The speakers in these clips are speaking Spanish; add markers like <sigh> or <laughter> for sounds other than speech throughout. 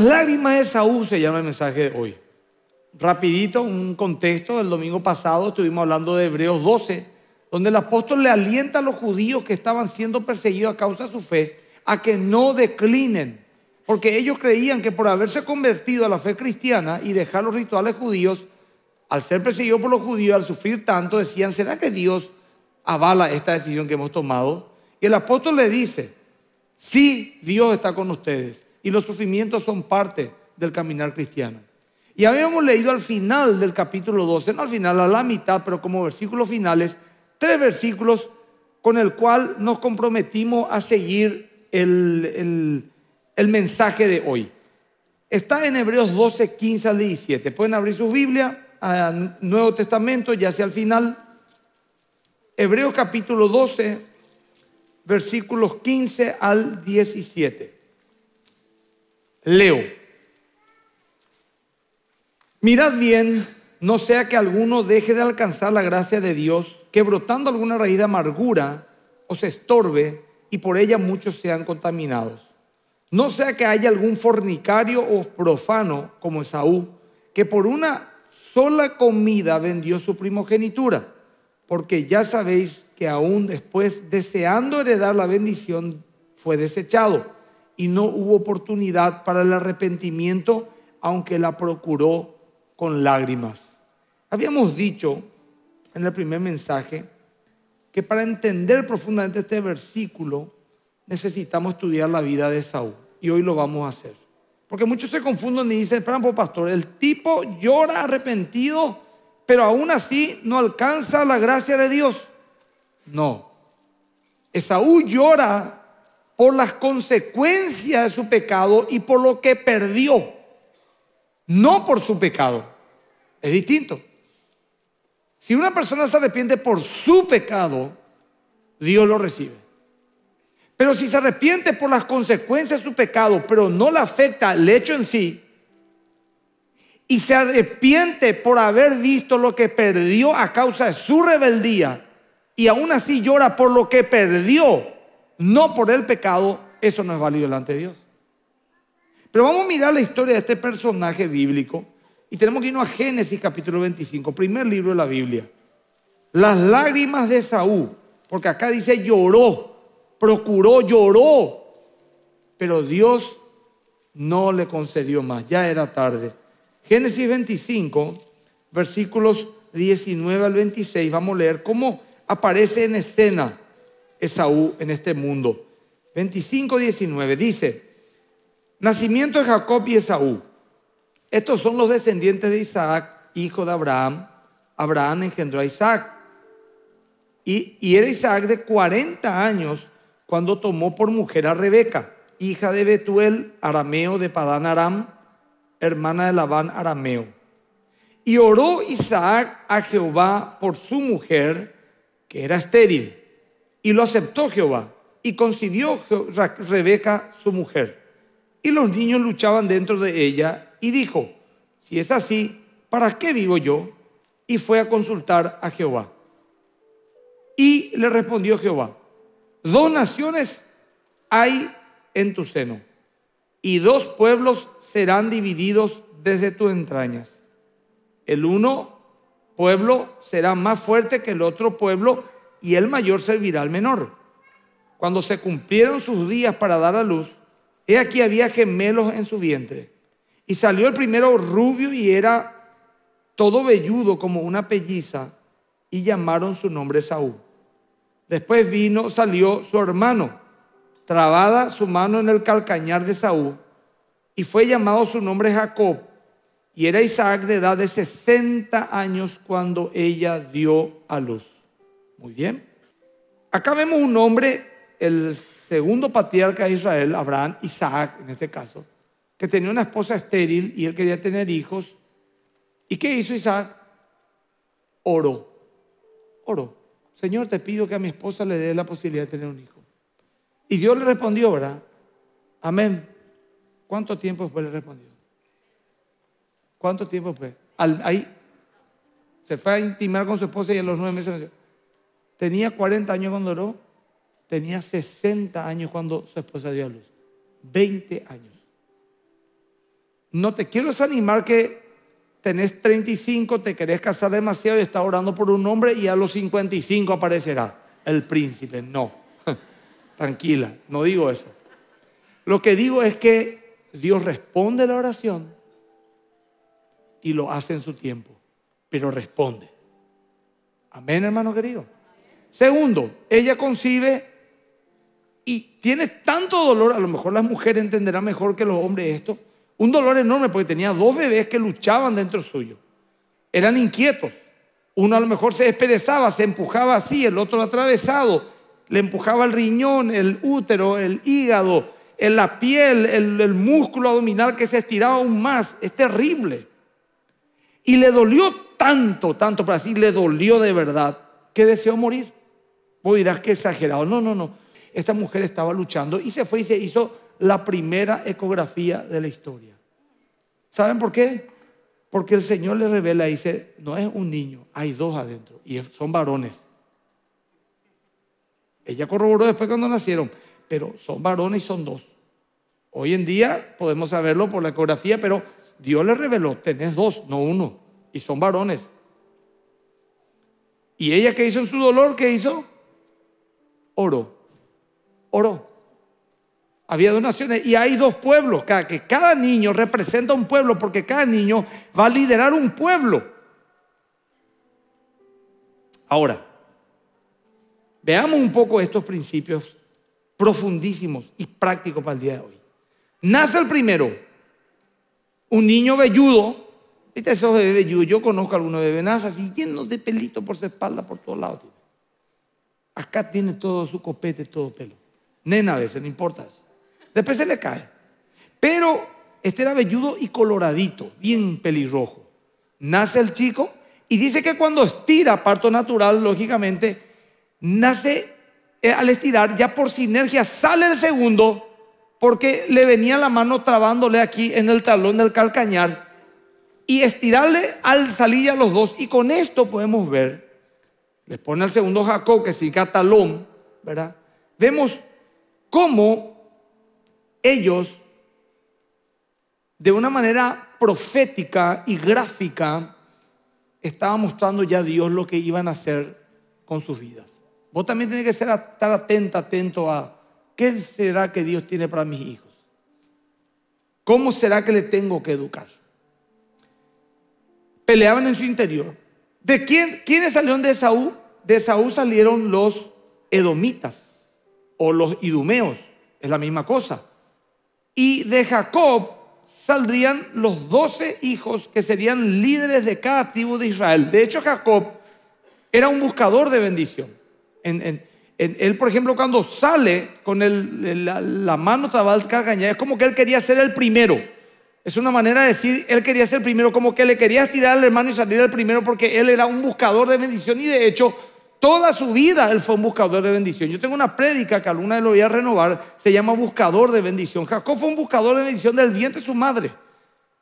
las lágrimas de Saúl se llama el mensaje hoy. Rapidito, un contexto, el domingo pasado estuvimos hablando de Hebreos 12, donde el apóstol le alienta a los judíos que estaban siendo perseguidos a causa de su fe a que no declinen, porque ellos creían que por haberse convertido a la fe cristiana y dejar los rituales judíos, al ser perseguidos por los judíos, al sufrir tanto, decían, ¿será que Dios avala esta decisión que hemos tomado? Y el apóstol le dice, sí, Dios está con ustedes y los sufrimientos son parte del caminar cristiano. Y habíamos leído al final del capítulo 12, no al final, a la mitad, pero como versículos finales, tres versículos con el cual nos comprometimos a seguir el, mensaje de hoy. Está en Hebreos 12, 15 al 17. Pueden abrir su Biblia, a Nuevo Testamento, ya sea al final. Hebreos capítulo 12, versículos 15 al 17 leo. Mirad bien, no sea que alguno deje de alcanzar la gracia de Dios, que brotando alguna raíz de amargura os estorbe y por ella muchos sean contaminados. No sea que haya algún fornicario o profano como Esaú, que por una sola comida vendió su primogenitura, porque ya sabéis que aún después, deseando heredar la bendición, fue desechado y no hubo oportunidad para el arrepentimiento, aunque la procuró con lágrimas. Habíamos dicho en el primer mensaje que para entender profundamente este versículo necesitamos estudiar la vida de Saúl y hoy lo vamos a hacer. Porque muchos se confunden y dicen, espera pastor, el tipo llora arrepentido, pero aún así no alcanza la gracia de Dios. No. Esaú llora por las consecuencias de su pecado y por lo que perdió, no por su pecado. Es distinto. Si una persona se arrepiente por su pecado, Dios lo recibe. Pero si se arrepiente por las consecuencias de su pecado, pero no le afecta el hecho en sí, y se arrepiente por haber visto lo que perdió a causa de su rebeldía, y aún así llora por lo que perdió, no por el pecado, eso no es válido delante de Dios. Pero vamos a mirar la historia de este personaje bíblico y tenemos que irnos a Génesis capítulo 25, primer libro de la Biblia. Las lágrimas de Saúl, porque acá dice lloró, procuró, lloró, pero Dios no le concedió más, ya era tarde. Génesis 25, versículos 19 al 26, vamos a leer cómo aparece en escena Esaú en este mundo. 25, dice, nacimiento de Jacob y Esaú. Estos son los descendientes de Isaac, hijo de Abraham. Abraham engendró a Isaac. Y, y era Isaac de 40 años cuando tomó por mujer a Rebeca, hija de Betuel, arameo de Padán Aram, hermana de Labán arameo. Y oró Isaac a Jehová por su mujer, que era estéril y lo aceptó Jehová y concibió Rebeca su mujer. Y los niños luchaban dentro de ella y dijo, si es así, ¿para qué vivo yo? Y fue a consultar a Jehová. Y le respondió Jehová, dos naciones hay en tu seno y dos pueblos serán divididos desde tus entrañas. El uno pueblo será más fuerte que el otro pueblo y el mayor servirá al menor. Cuando se cumplieron sus días para dar a luz, he aquí había gemelos en su vientre. Y salió el primero rubio y era todo velludo como una pelliza, y llamaron su nombre Saúl. Después vino, salió su hermano, trabada su mano en el calcañar de Saúl, y fue llamado su nombre Jacob, y era Isaac de edad de 60 años cuando ella dio a luz. Muy bien. Acá vemos un hombre, el segundo patriarca de Israel, Abraham, Isaac en este caso, que tenía una esposa estéril y él quería tener hijos. ¿Y qué hizo Isaac? Oró. Oró. Señor, te pido que a mi esposa le dé la posibilidad de tener un hijo. Y Dios le respondió, ¿verdad? Amén. ¿Cuánto tiempo fue le respondió? ¿Cuánto tiempo fue? ahí se fue a intimar con su esposa y a los nueve meses Tenía 40 años cuando oró, tenía 60 años cuando su esposa dio a luz. 20 años. No te quiero desanimar que tenés 35, te querés casar demasiado y estás orando por un hombre y a los 55 aparecerá el príncipe. No, <laughs> tranquila, no digo eso. Lo que digo es que Dios responde la oración y lo hace en su tiempo, pero responde. Amén, hermano querido. Segundo, ella concibe y tiene tanto dolor, a lo mejor las mujeres entenderán mejor que los hombres esto, un dolor enorme porque tenía dos bebés que luchaban dentro suyo. Eran inquietos. Uno a lo mejor se desperezaba, se empujaba así, el otro atravesado, le empujaba el riñón, el útero, el hígado, en la piel, el, músculo abdominal que se estiraba aún más. Es terrible. Y le dolió tanto, tanto, para sí, le dolió de verdad, que deseó morir. Vos dirás que exagerado. No, no, no. Esta mujer estaba luchando y se fue y se hizo la primera ecografía de la historia. ¿Saben por qué? Porque el Señor le revela y dice, no es un niño, hay dos adentro y son varones. Ella corroboró después cuando nacieron, pero son varones y son dos. Hoy en día podemos saberlo por la ecografía, pero Dios le reveló, tenés dos, no uno, y son varones. ¿Y ella qué hizo en su dolor? ¿Qué hizo? Oro, oro, Había dos naciones y hay dos pueblos, cada, que cada niño representa un pueblo porque cada niño va a liderar un pueblo. Ahora, veamos un poco estos principios profundísimos y prácticos para el día de hoy. Nace el primero, un niño velludo. ¿Viste esos bebés velludos? Yo conozco a algunos bebés, nace así llenos de pelitos por su espalda, por todos lados. Acá tiene todo su copete, todo pelo. Nena a veces, no importa Después se le cae. Pero este era velludo y coloradito, bien pelirrojo. Nace el chico y dice que cuando estira, parto natural, lógicamente, nace eh, al estirar, ya por sinergia sale el segundo, porque le venía la mano trabándole aquí en el talón del calcañar y estirarle al salir a los dos. Y con esto podemos ver Después pone el segundo Jacob, que significa Catalón, ¿verdad? Vemos cómo ellos, de una manera profética y gráfica, estaban mostrando ya a Dios lo que iban a hacer con sus vidas. Vos también tenés que estar atenta, atento a qué será que Dios tiene para mis hijos. ¿Cómo será que le tengo que educar? Peleaban en su interior. ¿De quién, el salieron de Saúl? de Saúl salieron los edomitas o los idumeos, es la misma cosa. Y de Jacob saldrían los doce hijos que serían líderes de cada tribu de Israel. De hecho, Jacob era un buscador de bendición. En, él, por ejemplo, cuando sale con la, mano trabada, es como que él quería ser el primero. Es una manera de decir, él quería ser el primero, como que le quería tirar al hermano y salir el primero porque él era un buscador de bendición y de hecho Toda su vida él fue un buscador de bendición. Yo tengo una prédica que alguna vez lo voy a renovar, se llama Buscador de Bendición. Jacob fue un buscador de bendición del vientre de su madre.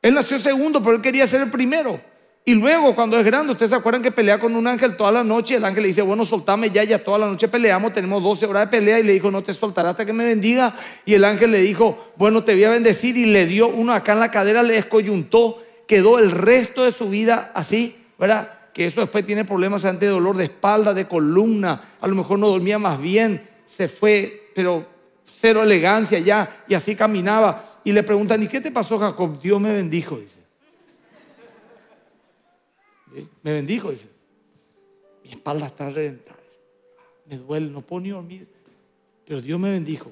Él nació segundo, pero él quería ser el primero. Y luego, cuando es grande, ustedes se acuerdan que pelea con un ángel toda la noche. El ángel le dice, bueno, soltame ya, ya toda la noche peleamos, tenemos 12 horas de pelea. Y le dijo, no te soltarás hasta que me bendiga. Y el ángel le dijo, bueno, te voy a bendecir. Y le dio uno acá en la cadera, le descoyuntó. Quedó el resto de su vida así, ¿verdad? eso después tiene problemas ante dolor de espalda, de columna, a lo mejor no dormía más bien, se fue, pero cero elegancia ya, y así caminaba. Y le preguntan, ¿y qué te pasó, Jacob? Dios me bendijo, dice. Me bendijo, dice. Mi espalda está reventada, me duele, no puedo ni dormir, pero Dios me bendijo.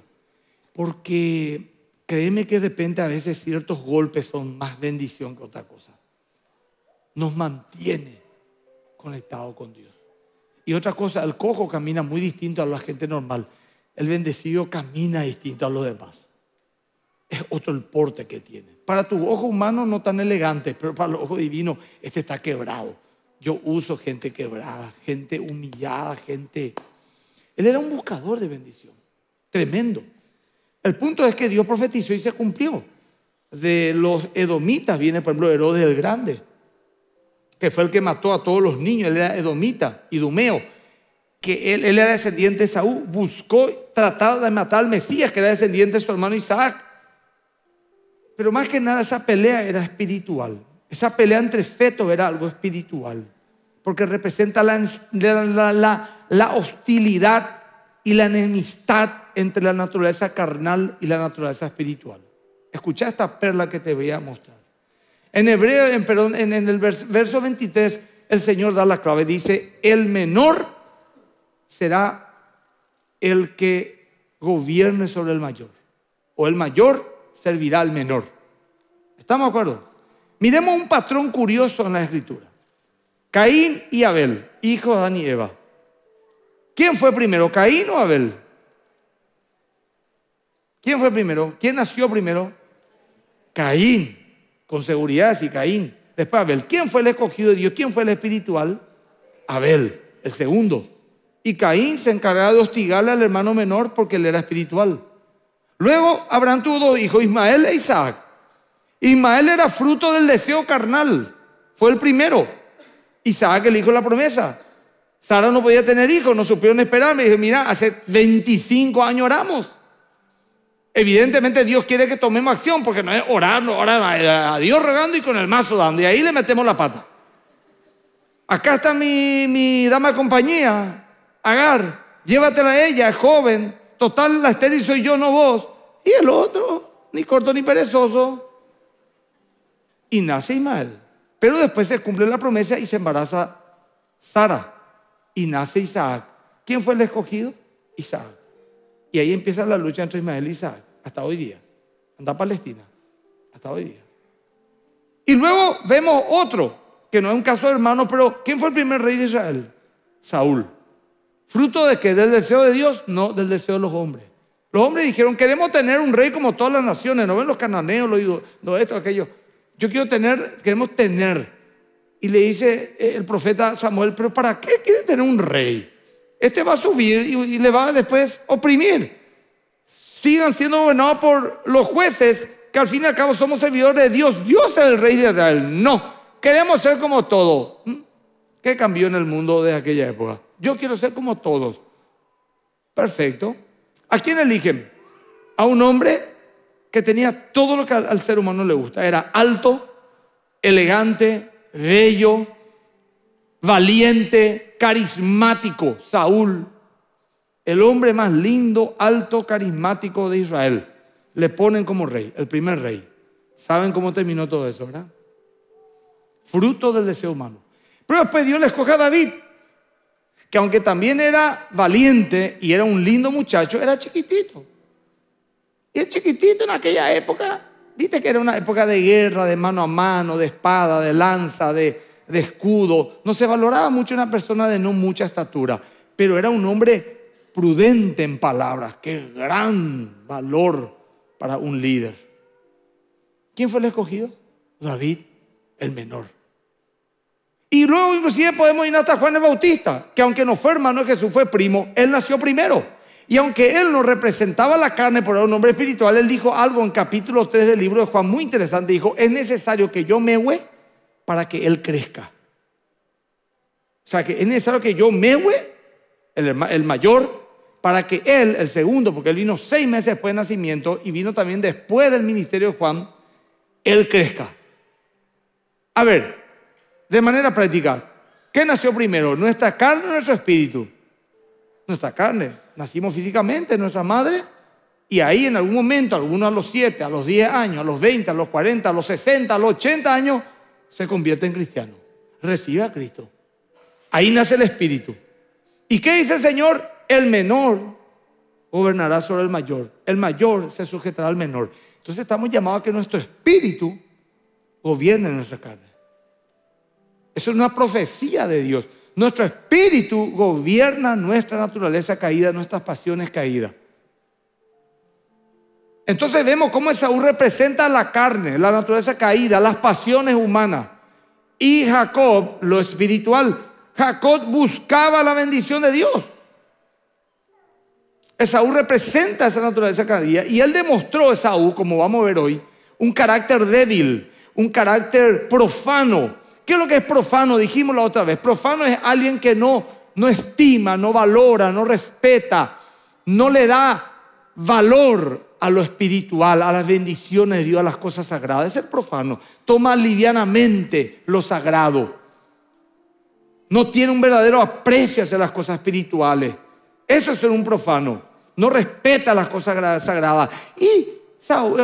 Porque créeme que de repente a veces ciertos golpes son más bendición que otra cosa. Nos mantiene conectado con Dios. Y otra cosa, el cojo camina muy distinto a la gente normal. El bendecido camina distinto a los demás. Es otro el porte que tiene. Para tu ojo humano no tan elegante, pero para el ojo divino este está quebrado. Yo uso gente quebrada, gente humillada, gente... Él era un buscador de bendición. Tremendo. El punto es que Dios profetizó y se cumplió. De los edomitas viene, por ejemplo, Herodes el Grande que fue el que mató a todos los niños, él era edomita, idumeo, que él, era descendiente de Saúl, buscó tratar de matar al Mesías, que era descendiente de su hermano Isaac. Pero más que nada esa pelea era espiritual, esa pelea entre fetos era algo espiritual, porque representa la, la, la hostilidad y la enemistad entre la naturaleza carnal y la naturaleza espiritual. Escucha esta perla que te voy a mostrar. En hebreo, en, perdón, en, el verso 23, el Señor da la clave. Dice, el menor será el que gobierne sobre el mayor. O el mayor servirá al menor. ¿Estamos de acuerdo? Miremos un patrón curioso en la escritura. Caín y Abel, hijos de Adán y Eva. ¿Quién fue primero, Caín o Abel? ¿Quién fue primero? ¿Quién nació primero? Caín con seguridad si Caín. Después Abel. ¿Quién fue el escogido de Dios? ¿Quién fue el espiritual? Abel, el segundo. Y Caín se encargaba de hostigarle al hermano menor porque él era espiritual. Luego Abraham tuvo dos hijos, Ismael e Isaac. Ismael era fruto del deseo carnal, fue el primero. Isaac el hijo de la promesa. Sara no podía tener hijos, no supieron esperar. Me dijo, mira, hace 25 años oramos. Evidentemente Dios quiere que tomemos acción, porque no es orar, no orar a Dios rogando y con el mazo dando, y ahí le metemos la pata. Acá está mi, dama compañía, Agar, llévatela a ella, es joven, total la estéril soy yo, no vos. Y el otro, ni corto ni perezoso. Y nace Ismael. Pero después se cumple la promesa y se embaraza Sara. Y nace Isaac. ¿Quién fue el escogido? Isaac. Y ahí empieza la lucha entre Ismael y Isaac hasta hoy día. Anda Palestina hasta hoy día. Y luego vemos otro, que no es un caso de hermano, pero ¿quién fue el primer rey de Israel? Saúl. ¿Fruto de que ¿Del deseo de Dios? No, del deseo de los hombres. Los hombres dijeron, queremos tener un rey como todas las naciones, no ven los cananeos, los, no esto, aquello. Yo quiero tener, queremos tener. Y le dice eh, el profeta Samuel, pero ¿para qué quiere tener un rey? Este va a subir y, le va a después oprimir sigan siendo gobernados por los jueces, que al fin y al cabo somos servidores de Dios. Dios es el rey de Israel. No, queremos ser como todos. Mm. ¿Qué cambió en el mundo de aquella época? Yo quiero ser como todos. Perfecto. ¿A quién eligen? A un hombre que tenía todo lo que al, ser humano le gusta. Era alto, elegante, bello, valiente, carismático, Saúl el hombre más lindo, alto, carismático de Israel. Le ponen como rey, el primer rey. ¿Saben cómo terminó todo eso, verdad? Fruto del deseo humano. Pero después Dios le escoge a David, que aunque también era valiente y era un lindo muchacho, era chiquitito. Y es chiquitito en aquella época. Viste que era una época de guerra, de mano a mano, de espada, de lanza, de, de escudo. No se valoraba mucho una persona de no mucha estatura, pero era un hombre prudente en palabras. Qué gran valor para un líder. ¿Quién fue el escogido? David, el menor. Y luego inclusive podemos ir hasta Juan el Bautista, que aunque no fue hermano de Jesús, fue primo, él nació primero. Y aunque él no representaba la carne, por un hombre espiritual, él dijo algo en capítulo 3 del libro de Juan muy interesante. Dijo, es necesario que yo me hue para que él crezca. O sea, que es necesario que yo me el, el mayor, para que él, el segundo, porque él vino seis meses después del nacimiento y vino también después del ministerio de Juan, él crezca. A ver, de manera práctica, ¿qué nació primero? ¿Nuestra carne o nuestro espíritu? Nuestra carne. Nacimos físicamente, nuestra madre. Y ahí en algún momento, algunos a los siete, a los diez años, a los 20, a los 40, a los 60, a los 80 años, se convierte en cristiano. Recibe a Cristo. Ahí nace el espíritu. ¿Y qué dice el Señor? El menor gobernará sobre el mayor. El mayor se sujetará al menor. Entonces estamos llamados a que nuestro espíritu gobierne nuestra carne. Eso es una profecía de Dios. Nuestro espíritu gobierna nuestra naturaleza caída, nuestras pasiones caídas. Entonces vemos cómo Esaú representa la carne, la naturaleza caída, las pasiones humanas. Y Jacob, lo espiritual. Jacob buscaba la bendición de Dios. Esaú representa esa naturaleza canaria y él demostró, a Esaú, como vamos a ver hoy, un carácter débil, un carácter profano. ¿Qué es lo que es profano? Dijimos la otra vez. Profano es alguien que no, no estima, no valora, no respeta, no le da valor a lo espiritual, a las bendiciones de Dios, a las cosas sagradas. Es el profano. Toma livianamente lo sagrado. No tiene un verdadero aprecio hacia las cosas espirituales eso es ser un profano. No respeta las cosas sagradas. Y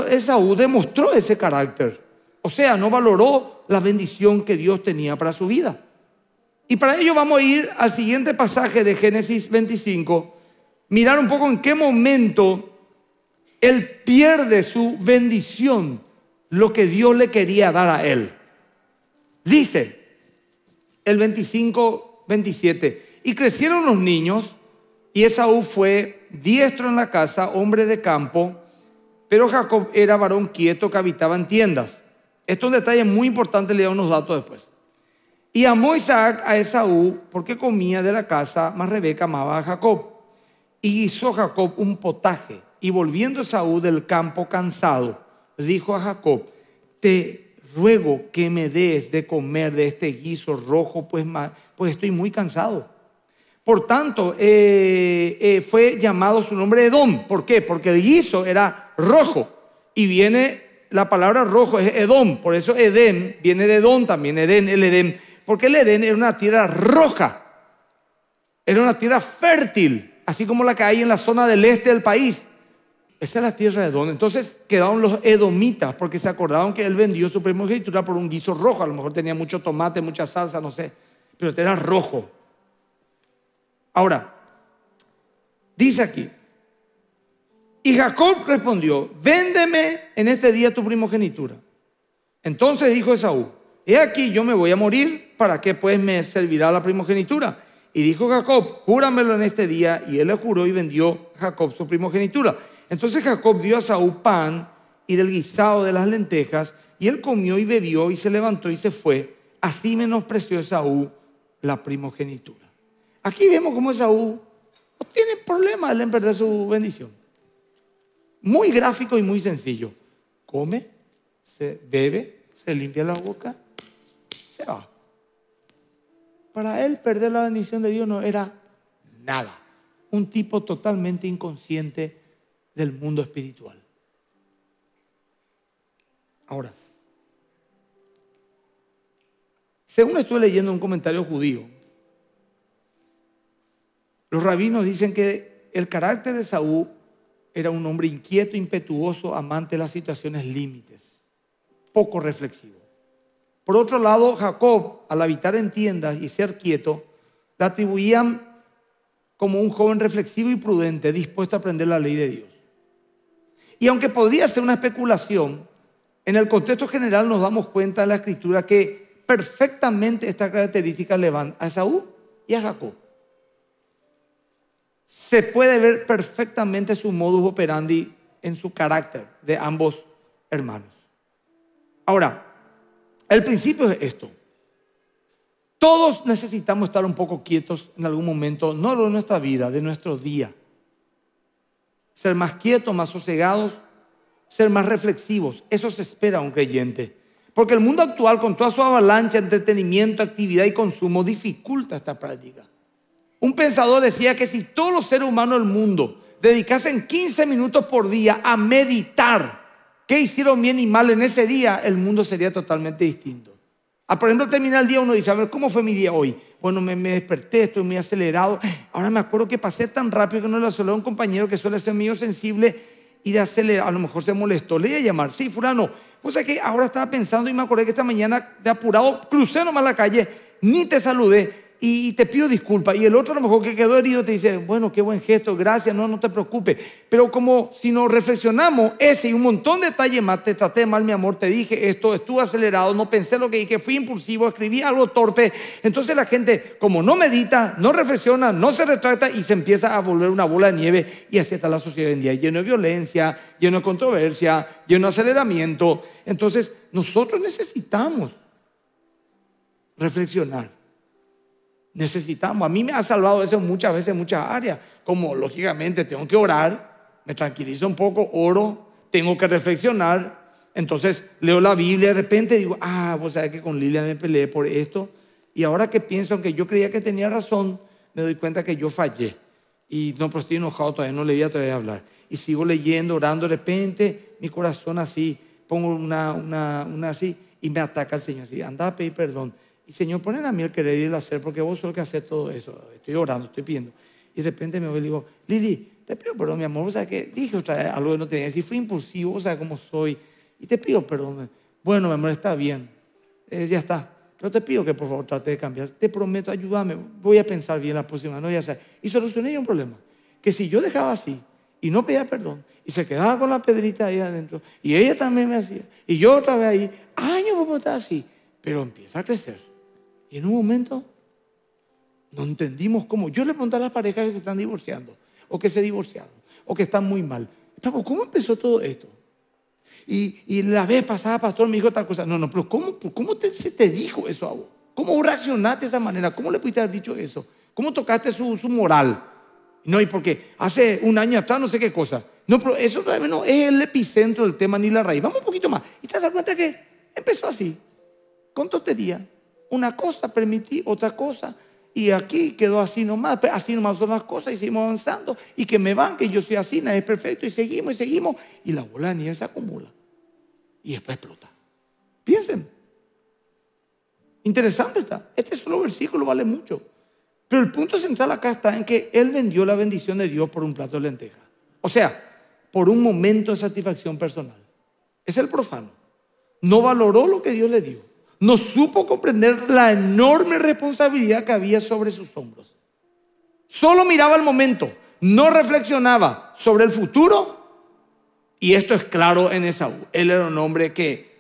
Esaú eh, demostró ese carácter. O sea, no valoró la bendición que Dios tenía para su vida. Y para ello vamos a ir al siguiente pasaje de Génesis 25, mirar un poco en qué momento él pierde su bendición, lo que Dios le quería dar a él. Dice el 25, 27, y crecieron los niños y Esaú fue diestro en la casa, hombre de campo, pero Jacob era varón quieto que habitaba en tiendas. Esto es un detalle muy importante, le da unos datos después. Y amó Isaac a Esaú porque comía de la casa, más Rebeca amaba a Jacob. Y hizo Jacob un potaje. Y volviendo Esaú del campo cansado, dijo a Jacob, te ruego que me des de comer de este guiso rojo, pues, pues estoy muy cansado. Por tanto, eh, eh, fue llamado su nombre Edom. ¿Por qué? Porque el guiso era rojo. Y viene la palabra rojo, es Edom. Por eso Edén viene de Edom también, Edén, el Edén. Porque el Edén era una tierra roja. Era una tierra fértil, así como la que hay en la zona del este del país. Esa es la tierra de Edom. Entonces quedaron los edomitas porque se acordaron que él vendió su primogenitura por un guiso rojo. A lo mejor tenía mucho tomate, mucha salsa, no sé. Pero era rojo. Ahora, dice aquí, y Jacob respondió, véndeme en este día tu primogenitura. Entonces dijo Esaú, he aquí yo me voy a morir, ¿para qué pues me servirá la primogenitura? Y dijo Jacob, júramelo en este día. Y él le juró y vendió Jacob su primogenitura. Entonces Jacob dio a Saúl pan y del guisado de las lentejas, y él comió y bebió y se levantó y se fue. Así menospreció Esaú la primogenitura. Aquí vemos cómo Esaú no tiene problema en perder su bendición. Muy gráfico y muy sencillo. Come, se bebe, se limpia la boca, se va. Para él perder la bendición de Dios no era nada. Un tipo totalmente inconsciente del mundo espiritual. Ahora, según estuve leyendo un comentario judío, los rabinos dicen que el carácter de Saúl era un hombre inquieto, impetuoso, amante de las situaciones límites, poco reflexivo. Por otro lado, Jacob, al habitar en tiendas y ser quieto, la atribuían como un joven reflexivo y prudente, dispuesto a aprender la ley de Dios. Y aunque podría ser una especulación, en el contexto general nos damos cuenta de la escritura que perfectamente esta característica le van a Saúl y a Jacob se puede ver perfectamente su modus operandi en su carácter de ambos hermanos. Ahora, el principio es esto. Todos necesitamos estar un poco quietos en algún momento, no de nuestra vida, de nuestro día. Ser más quietos, más sosegados, ser más reflexivos. Eso se espera a un creyente. Porque el mundo actual, con toda su avalancha entretenimiento, actividad y consumo, dificulta esta práctica. Un pensador decía que si todos los seres humanos del mundo dedicasen 15 minutos por día a meditar qué hicieron bien y mal en ese día, el mundo sería totalmente distinto. Al ah, por ejemplo, termina el día uno dice, a ver, ¿cómo fue mi día hoy? Bueno, me, desperté, estoy muy acelerado. Ahora me acuerdo que pasé tan rápido que no le saludé a un compañero que suele ser mío sensible y de acelerar, a lo mejor se molestó. Le iba a llamar, sí, fulano. pues es que ahora estaba pensando y me acordé que esta mañana de apurado crucé nomás la calle, ni te saludé y te pido disculpas. Y el otro a lo mejor que quedó herido te dice, bueno, qué buen gesto, gracias, no, no te preocupes. Pero como si nos reflexionamos ese y un montón de detalles más, te traté mal, mi amor, te dije esto, estuve acelerado, no pensé lo que dije, fui impulsivo, escribí algo torpe. Entonces la gente, como no medita, no reflexiona, no se retrata y se empieza a volver una bola de nieve. Y así está la sociedad hoy en día, lleno de violencia, lleno de controversia, lleno de aceleramiento. Entonces nosotros necesitamos reflexionar necesitamos. A mí me ha salvado eso muchas veces, en muchas áreas, como lógicamente tengo que orar, me tranquilizo un poco, oro, tengo que reflexionar. Entonces leo la Biblia de repente digo, ah, vos sabés que con Lilia me peleé por esto. Y ahora que pienso, que yo creía que tenía razón, me doy cuenta que yo fallé. Y no, pero estoy enojado todavía, no le voy a todavía hablar. Y sigo leyendo, orando, de repente mi corazón así, pongo una, una, una así y me ataca el Señor así, anda a pedir perdón. Y Señor, ponen a mí el querer y a hacer, porque vos solo que haces todo eso. Estoy orando, estoy pidiendo. Y de repente me voy y digo, Lili, te pido perdón, mi amor, o sea, que dije otra vez algo que no tenía, decir fui impulsivo, o sea, como soy, y te pido perdón. Bueno, mi amor, está bien, eh, ya está. Pero te pido que por favor trate de cambiar. Te prometo, ayúdame, voy a pensar bien la próxima, no Y solucioné yo un problema, que si yo dejaba así y no pedía perdón, y se quedaba con la pedrita ahí adentro, y ella también me hacía, y yo otra vez ahí, años como a estar así, pero empieza a crecer y en un momento no entendimos cómo. Yo le pregunté a las parejas que se están divorciando, o que se divorciaron, o que están muy mal. ¿cómo empezó todo esto? Y, y, la vez pasada, pastor, me dijo tal cosa. No, no, pero ¿cómo, cómo se te dijo eso a vos? ¿Cómo reaccionaste de esa manera? ¿Cómo le pudiste haber dicho eso? ¿Cómo tocaste su, su moral? No, y porque hace un año atrás no sé qué cosa. No, pero eso no es el epicentro del tema ni la raíz. Vamos un poquito más. Y te das cuenta que empezó así, con tontería. Una cosa permití, otra cosa. Y aquí quedó así nomás. Así nomás son las cosas y seguimos avanzando. Y que me van, que yo soy así, nada es perfecto. Y seguimos y seguimos. Y la bola de nieve se acumula. Y después explota. Piensen. Interesante está. Este solo versículo vale mucho. Pero el punto central acá está en que él vendió la bendición de Dios por un plato de lenteja. O sea, por un momento de satisfacción personal. Es el profano. No valoró lo que Dios le dio no supo comprender la enorme responsabilidad que había sobre sus hombros. Solo miraba el momento, no reflexionaba sobre el futuro. Y esto es claro en Esaú. Él era un hombre que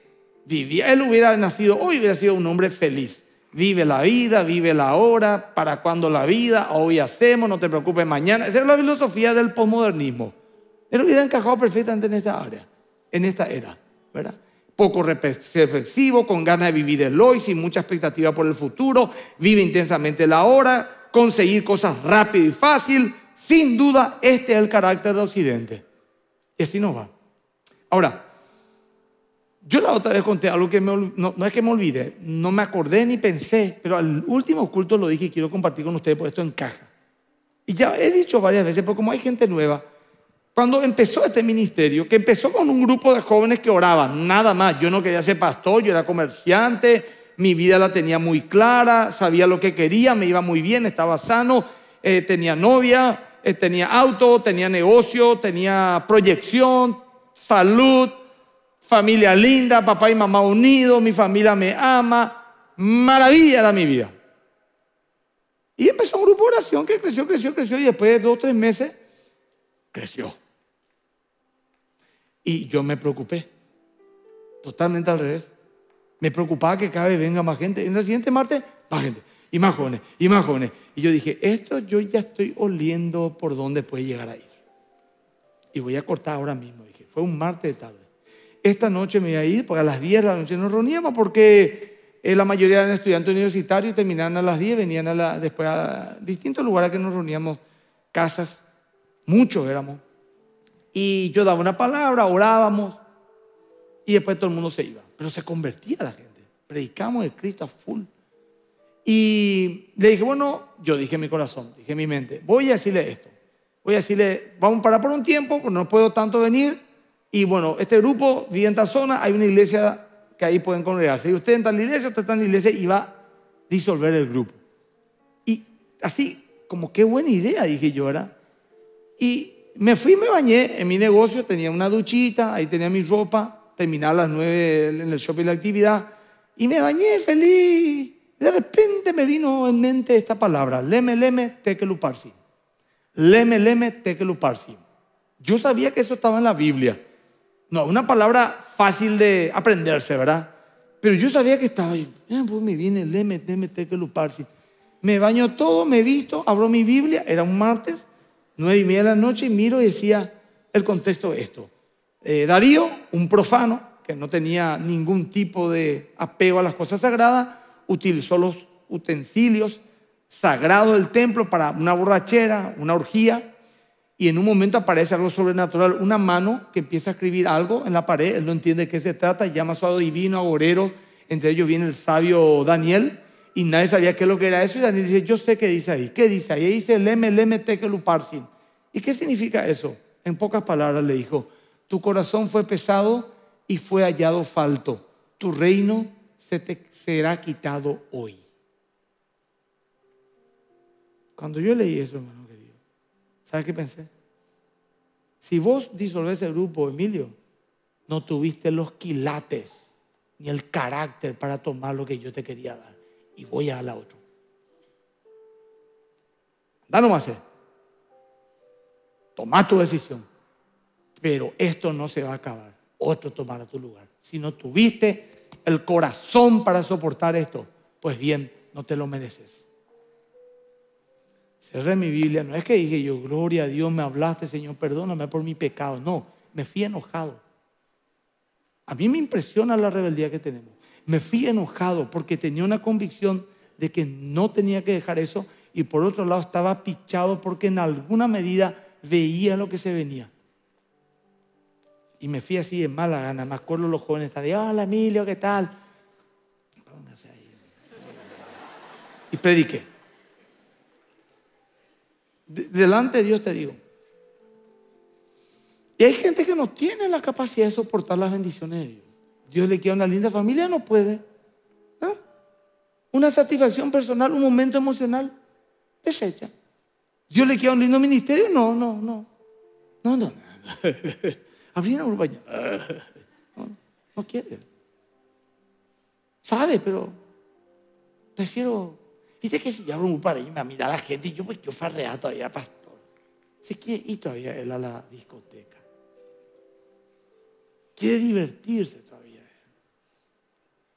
vivía, él hubiera nacido hoy, hubiera sido un hombre feliz. Vive la vida, vive la hora, para cuando la vida, hoy hacemos, no te preocupes mañana. Esa es la filosofía del posmodernismo. Él hubiera encajado perfectamente en esta área, en esta era, ¿verdad? poco reflexivo, con ganas de vivir el hoy, sin mucha expectativa por el futuro, vive intensamente la hora, conseguir cosas rápido y fácil. Sin duda, este es el carácter de Occidente. Y así no va. Ahora, yo la otra vez conté algo que no, es que me olvide, no me acordé ni pensé, pero al último culto lo dije y quiero compartir con ustedes, por esto encaja. Y ya he dicho varias veces, porque como hay gente nueva, cuando empezó este ministerio, que empezó con un grupo de jóvenes que oraban, nada más. Yo no quería ser pastor, yo era comerciante, mi vida la tenía muy clara, sabía lo que quería, me iba muy bien, estaba sano, eh, tenía novia, eh, tenía auto, tenía negocio, tenía proyección, salud, familia linda, papá y mamá unidos, mi familia me ama, maravilla era mi vida. Y empezó un grupo de oración que creció, creció, creció y después de dos o tres meses creció. Y yo me preocupé. Totalmente al revés. Me preocupaba que cada vez venga más gente. En el siguiente martes, más gente. Y más jóvenes, y más jóvenes. Y yo dije, esto yo ya estoy oliendo por dónde puede llegar a ir. Y voy a cortar ahora mismo. Dije, fue un martes de tarde. Esta noche me iba a ir, porque a las 10 de la noche nos reuníamos, porque eh, la mayoría eran estudiantes universitarios, terminaban a las 10, venían a la, después a distintos lugares que nos reuníamos, casas, muchos éramos, y yo daba una palabra, orábamos y después todo el mundo se iba. Pero se convertía la gente. Predicamos el Cristo a full. Y le dije, bueno, yo dije en mi corazón, dije en mi mente, voy a decirle esto. Voy a decirle, vamos a parar por un tiempo, porque no puedo tanto venir. Y bueno, este grupo vive en esta zona, hay una iglesia que ahí pueden congregarse. Y usted entra en la iglesia, usted está en la iglesia y va a disolver el grupo. Y así, como qué buena idea, dije yo, ¿verdad? Y me fui y me bañé en mi negocio, tenía una duchita, ahí tenía mi ropa, terminaba a las 9 en el shopping la actividad, y me bañé feliz. De repente me vino en mente esta palabra, leme, leme, tekeluparsi. Leme, leme, luparsi. Yo sabía que eso estaba en la Biblia. No, una palabra fácil de aprenderse, ¿verdad? Pero yo sabía que estaba ahí. Eh, pues me viene, leme, leme, luparsi. Me baño todo, me visto, abro mi Biblia, era un martes, nueve y media de la noche, y miro y decía el contexto de esto. Eh, Darío, un profano que no tenía ningún tipo de apego a las cosas sagradas, utilizó los utensilios sagrados del templo para una borrachera, una orgía, y en un momento aparece algo sobrenatural, una mano que empieza a escribir algo en la pared, él no entiende de qué se trata, llama a su divino, a Gorero, entre ellos viene el sabio Daniel, y nadie sabía qué es lo que era eso. Y Daniel dice, yo sé qué dice ahí. ¿Qué dice ahí? Y dice, leme, leme, tekeluparsin. ¿Y qué significa eso? En pocas palabras le dijo, tu corazón fue pesado y fue hallado falto. Tu reino se será quitado hoy. Cuando yo leí eso, hermano querido, ¿sabes qué pensé? Si vos disolves el grupo, Emilio, no tuviste los quilates ni el carácter para tomar lo que yo te quería dar y voy a la otra Anda nomás. Eh. Toma tu decisión. Pero esto no se va a acabar. Otro tomará tu lugar. Si no tuviste el corazón para soportar esto, pues bien, no te lo mereces. Cerré mi Biblia. No es que dije yo, gloria a Dios, me hablaste, Señor, perdóname por mi pecado. No, me fui enojado. A mí me impresiona la rebeldía que tenemos me fui enojado porque tenía una convicción de que no tenía que dejar eso y por otro lado estaba pichado porque en alguna medida veía lo que se venía. Y me fui así de mala gana, me acuerdo los jóvenes estaban, de, hola Emilio, ¿qué tal? Póngase ahí. Y prediqué. delante de Dios te digo. Y hay gente que no tiene la capacidad de soportar las bendiciones de Dios. Dios le quiere una linda familia, no puede. ¿Ah? Una satisfacción personal, un momento emocional, desecha. Dios le quiere un lindo ministerio, no, no, no. No, no, no. <laughs> Abrir una urbaña. No, quiere. Sabe, pero prefiero. Viste que si yo abro un para y me mira la gente y yo, pues yo farrear todavía, pastor. ¿Y todavía él a la discoteca. Quiere divertirse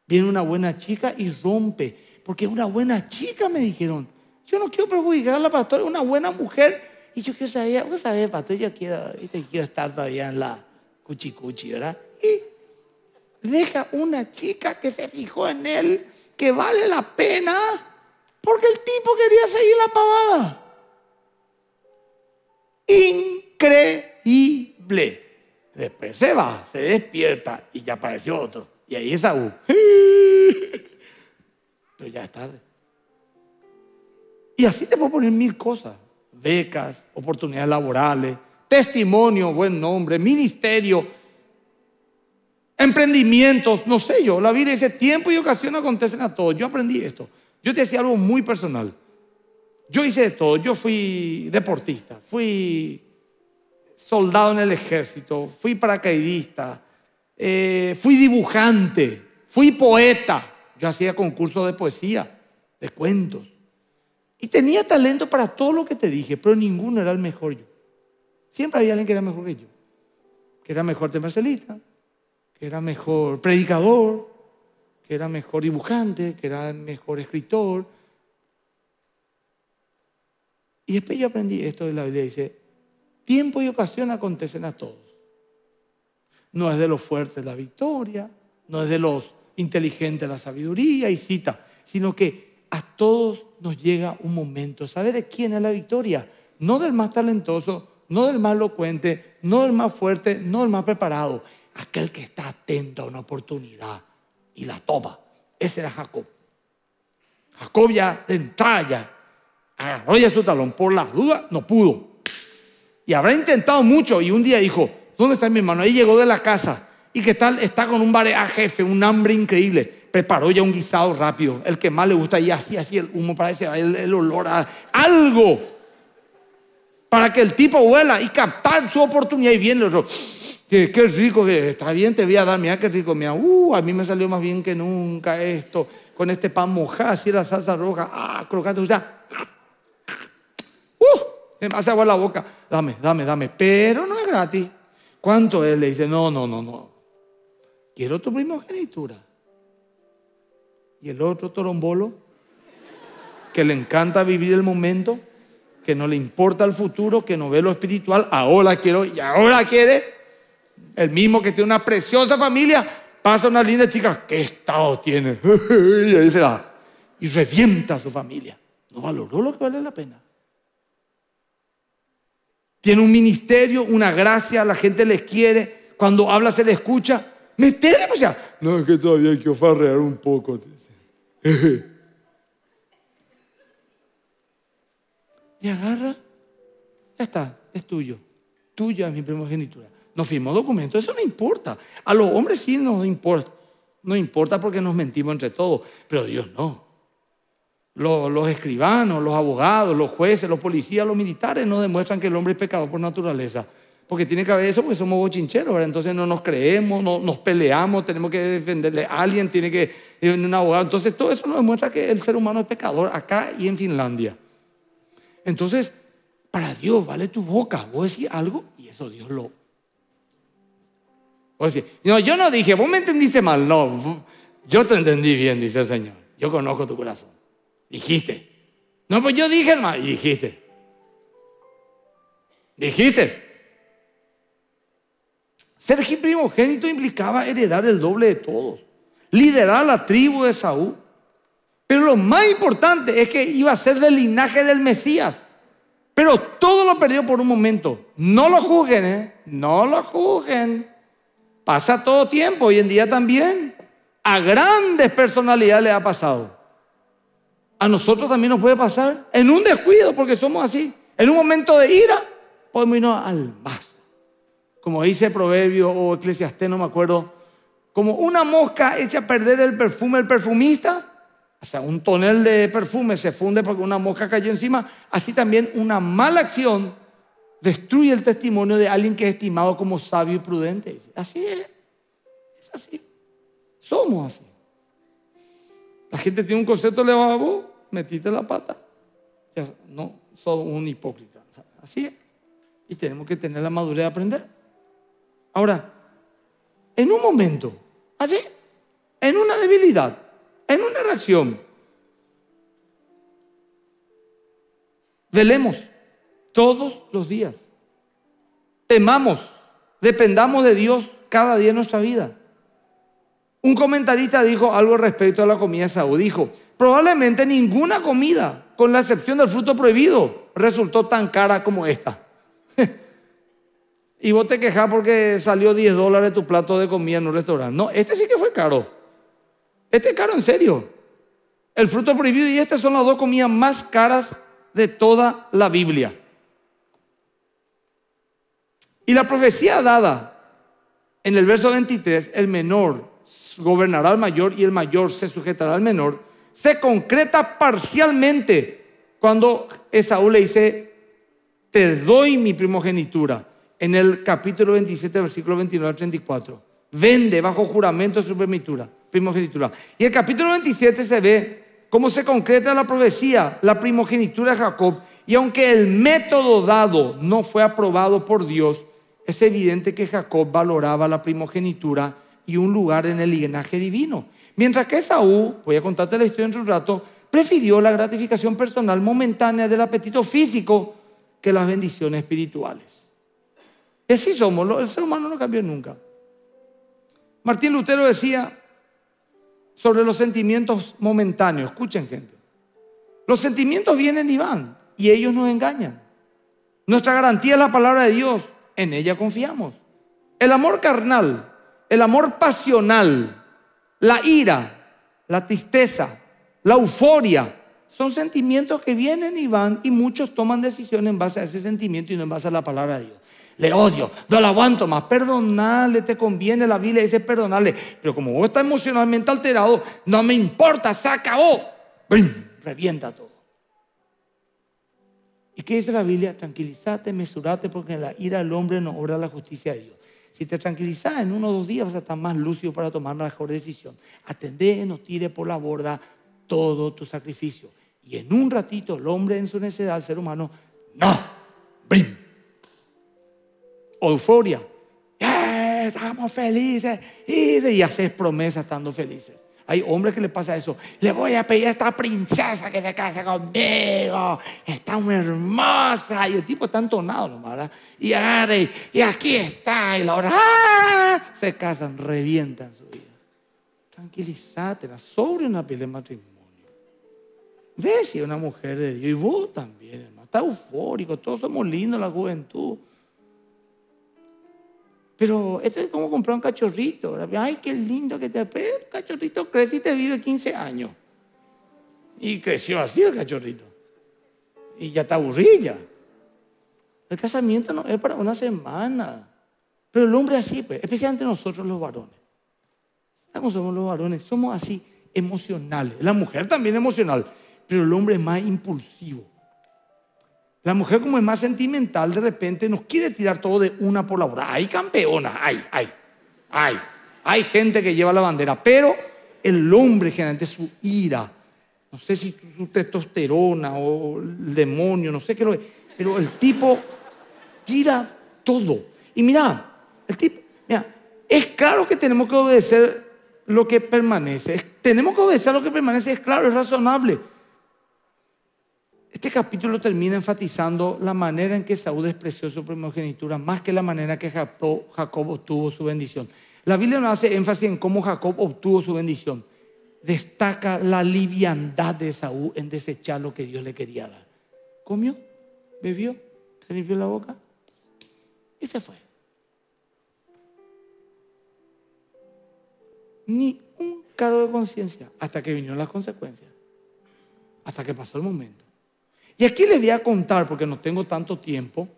Viene una buena chica y rompe. Porque es una buena chica, me dijeron. Yo no quiero perjudicar la pastora Es una buena mujer. Y yo quiero saber, vos sabés, pastor, yo quiero, quiero estar todavía en la cuchicuchi, ¿verdad? Y deja una chica que se fijó en él, que vale la pena, porque el tipo quería seguir la pavada. Increíble. Después se va, se despierta y ya apareció otro. Y ahí es Esaú. <laughs> Pero ya es tarde. Y así te puedo poner mil cosas. Becas, oportunidades laborales, testimonio, buen nombre, ministerio, emprendimientos, no sé yo. La vida dice, tiempo y ocasión acontecen a todos. Yo aprendí esto. Yo te decía algo muy personal. Yo hice de todo. Yo fui deportista, fui soldado en el ejército, fui paracaidista, eh, fui dibujante, fui poeta. Yo hacía concursos de poesía, de cuentos. Y tenía talento para todo lo que te dije, pero ninguno era el mejor yo. Siempre había alguien que era mejor que yo. Que era mejor Marcelita, que era mejor predicador, que era mejor dibujante, que era mejor escritor. Y después yo aprendí esto de la Biblia. Dice, tiempo y ocasión acontecen a todos. No es de los fuertes la victoria, no es de los inteligentes la sabiduría y cita, sino que a todos nos llega un momento. ¿Sabe de quién es la victoria? No del más talentoso, no del más elocuente, no del más fuerte, no del más preparado. Aquel que está atento a una oportunidad y la toma. Ese era Jacob. Jacob ya de entrada su talón. Por las dudas no pudo. Y habrá intentado mucho y un día dijo, ¿dónde está mi hermano? ahí llegó de la casa y que tal, está con un a ah, jefe, un hambre increíble. Preparó ya un guisado rápido, el que más le gusta y así, así el humo parece el, olor a algo. Para que el tipo huela y captar su oportunidad y viene el otro. Qué, rico que está bien, te voy a dar, mira qué rico, mira, uh, a mí me salió más bien que nunca esto, con este pan mojado, así la salsa roja, ah, crocante, ya, uh, sea, me hace agua la boca, dame, dame, dame, pero no es gratis. ¿Cuánto es? Le dice, no, no, no, no. Quiero tu primogenitura. Y el otro torombolo, que le encanta vivir el momento, que no le importa el futuro, que no ve lo espiritual, ahora quiero y ahora quiere. El mismo que tiene una preciosa familia, pasa una linda chica, ¿qué estado tiene? <laughs> y ahí se va. Y revienta su familia. No valoró lo que vale la pena tiene un ministerio, una gracia, la gente les quiere, cuando habla se le escucha. Metele, pues ya. No, es que todavía hay que farrear un poco. <laughs> y agarra, ya está, es tuyo. Tuya es mi primogenitura. Nos firmó documento, eso no importa. A los hombres sí nos importa. No importa porque nos mentimos entre todos, pero Dios no los, escribanos, los abogados, los jueces, los policías, los militares no demuestran que el hombre es pecador por naturaleza. Porque tiene que haber eso porque somos bochincheros, Entonces no nos creemos, no, nos peleamos, tenemos que defenderle a alguien, tiene que eh, un abogado. Entonces todo eso nos demuestra que el ser humano es pecador acá y en Finlandia. Entonces, para Dios, vale tu boca. Vos decís algo y eso Dios lo... Vos decís, no, yo no dije, vos me entendiste mal. No, yo te entendí bien, dice el Señor. Yo conozco tu corazón. Dijiste. No, pues yo dije, hermano, y dijiste. Dijiste. Ser primogénito implicaba heredar el doble de todos, liderar la tribu de Saúl. Pero lo más importante es que iba a ser del linaje del Mesías. Pero todo lo perdió por un momento. No lo juzguen, ¿eh? No lo juzguen. Pasa todo tiempo, hoy en día también. A grandes personalidades le ha pasado. A nosotros también nos puede pasar en un descuido, porque somos así. En un momento de ira, podemos irnos al vaso. Como dice Proverbio o Eclesiastés, no me acuerdo. Como una mosca echa a perder el perfume del perfumista, o sea, un tonel de perfume se funde porque una mosca cayó encima. Así también una mala acción destruye el testimonio de alguien que es estimado como sabio y prudente. Así es. Es así. Somos así. La gente tiene un concepto elevado a vos, metiste la pata. Ya, no, soy un hipócrita. Así es. Y tenemos que tener la madurez de aprender. Ahora, en un momento, allí en una debilidad, en una reacción, velemos todos los días. Temamos, dependamos de Dios cada día en nuestra vida. Un comentarista dijo algo respecto a la comida saudí. Dijo, probablemente ninguna comida, con la excepción del fruto prohibido, resultó tan cara como esta. <laughs> y vos te quejas porque salió 10 dólares tu plato de comida en un restaurante. No, este sí que fue caro. Este es caro en serio. El fruto prohibido y estas son las dos comidas más caras de toda la Biblia. Y la profecía dada en el verso 23, el menor gobernará al mayor y el mayor se sujetará al menor, se concreta parcialmente cuando Esaú le dice, te doy mi primogenitura, en el capítulo 27, versículo 29 al 34. Vende bajo juramento su primogenitura. Y el capítulo 27 se ve cómo se concreta la profecía, la primogenitura de Jacob. Y aunque el método dado no fue aprobado por Dios, es evidente que Jacob valoraba la primogenitura y un lugar en el linaje divino. Mientras que Saúl, voy a contarte la historia en un rato, prefirió la gratificación personal momentánea del apetito físico que las bendiciones espirituales. Es así somos, el ser humano no cambió nunca. Martín Lutero decía sobre los sentimientos momentáneos, escuchen gente, los sentimientos vienen y van y ellos nos engañan. Nuestra garantía es la palabra de Dios, en ella confiamos. El amor carnal el amor pasional, la ira, la tristeza, la euforia, son sentimientos que vienen y van y muchos toman decisiones en base a ese sentimiento y no en base a la palabra de Dios. Le odio, no la aguanto más, perdonarle, te conviene, la Biblia dice perdonarle, pero como vos estás emocionalmente alterado, no me importa, se acabó, revienta todo. ¿Y qué dice la Biblia? Tranquilízate, mesurate, porque en la ira del hombre no obra la justicia de Dios. Si te tranquilizás, en uno o dos días vas a estar más lúcido para tomar la mejor decisión. Atendé, no tire por la borda todo tu sacrificio. Y en un ratito el hombre en su necedad, el ser humano, no, brim. euforia, ¡Eh, estamos felices y haces promesas estando felices. Hay hombres que le pasa eso. Le voy a pedir a esta princesa que se case conmigo. Está muy hermosa. Y el tipo está entonado nomás, ¿verdad? Y agarre y, aquí está. Y la hora ¡ah! se casan, revientan su vida. Tranquilízate, sobre una piel de matrimonio. Ve si una mujer de Dios. Y vos también, hermano. Está eufórico. Todos somos lindos en la juventud. Pero esto es como comprar un cachorrito. Ay, qué lindo que te... Pero el cachorrito crece y te vive 15 años. Y creció así el cachorrito. Y ya está aburrida. El casamiento no es para una semana. Pero el hombre así, pues, especialmente nosotros los varones. ¿Cómo somos los varones? Somos así, emocionales. La mujer también emocional, pero el hombre es más impulsivo. La mujer como es más sentimental, de repente nos quiere tirar todo de una por la otra. Hay campeona, hay, hay, hay. Hay gente que lleva la bandera, pero el hombre generalmente su ira, no sé si su testosterona o el demonio, no sé qué lo es, pero el tipo tira todo. Y mira, el tipo, mira, es claro que tenemos que obedecer lo que permanece, tenemos que obedecer lo que permanece, es claro, es razonable. Este capítulo termina enfatizando la manera en que Saúl despreció su primogenitura más que la manera que Jacob obtuvo su bendición. La Biblia no hace énfasis en cómo Jacob obtuvo su bendición. Destaca la liviandad de Saúl en desechar lo que Dios le quería dar. Comió, bebió, se limpió la boca y se fue. Ni un cargo de conciencia hasta que vinieron las consecuencias, hasta que pasó el momento. Y aquí les voy a contar, porque no tengo tanto tiempo,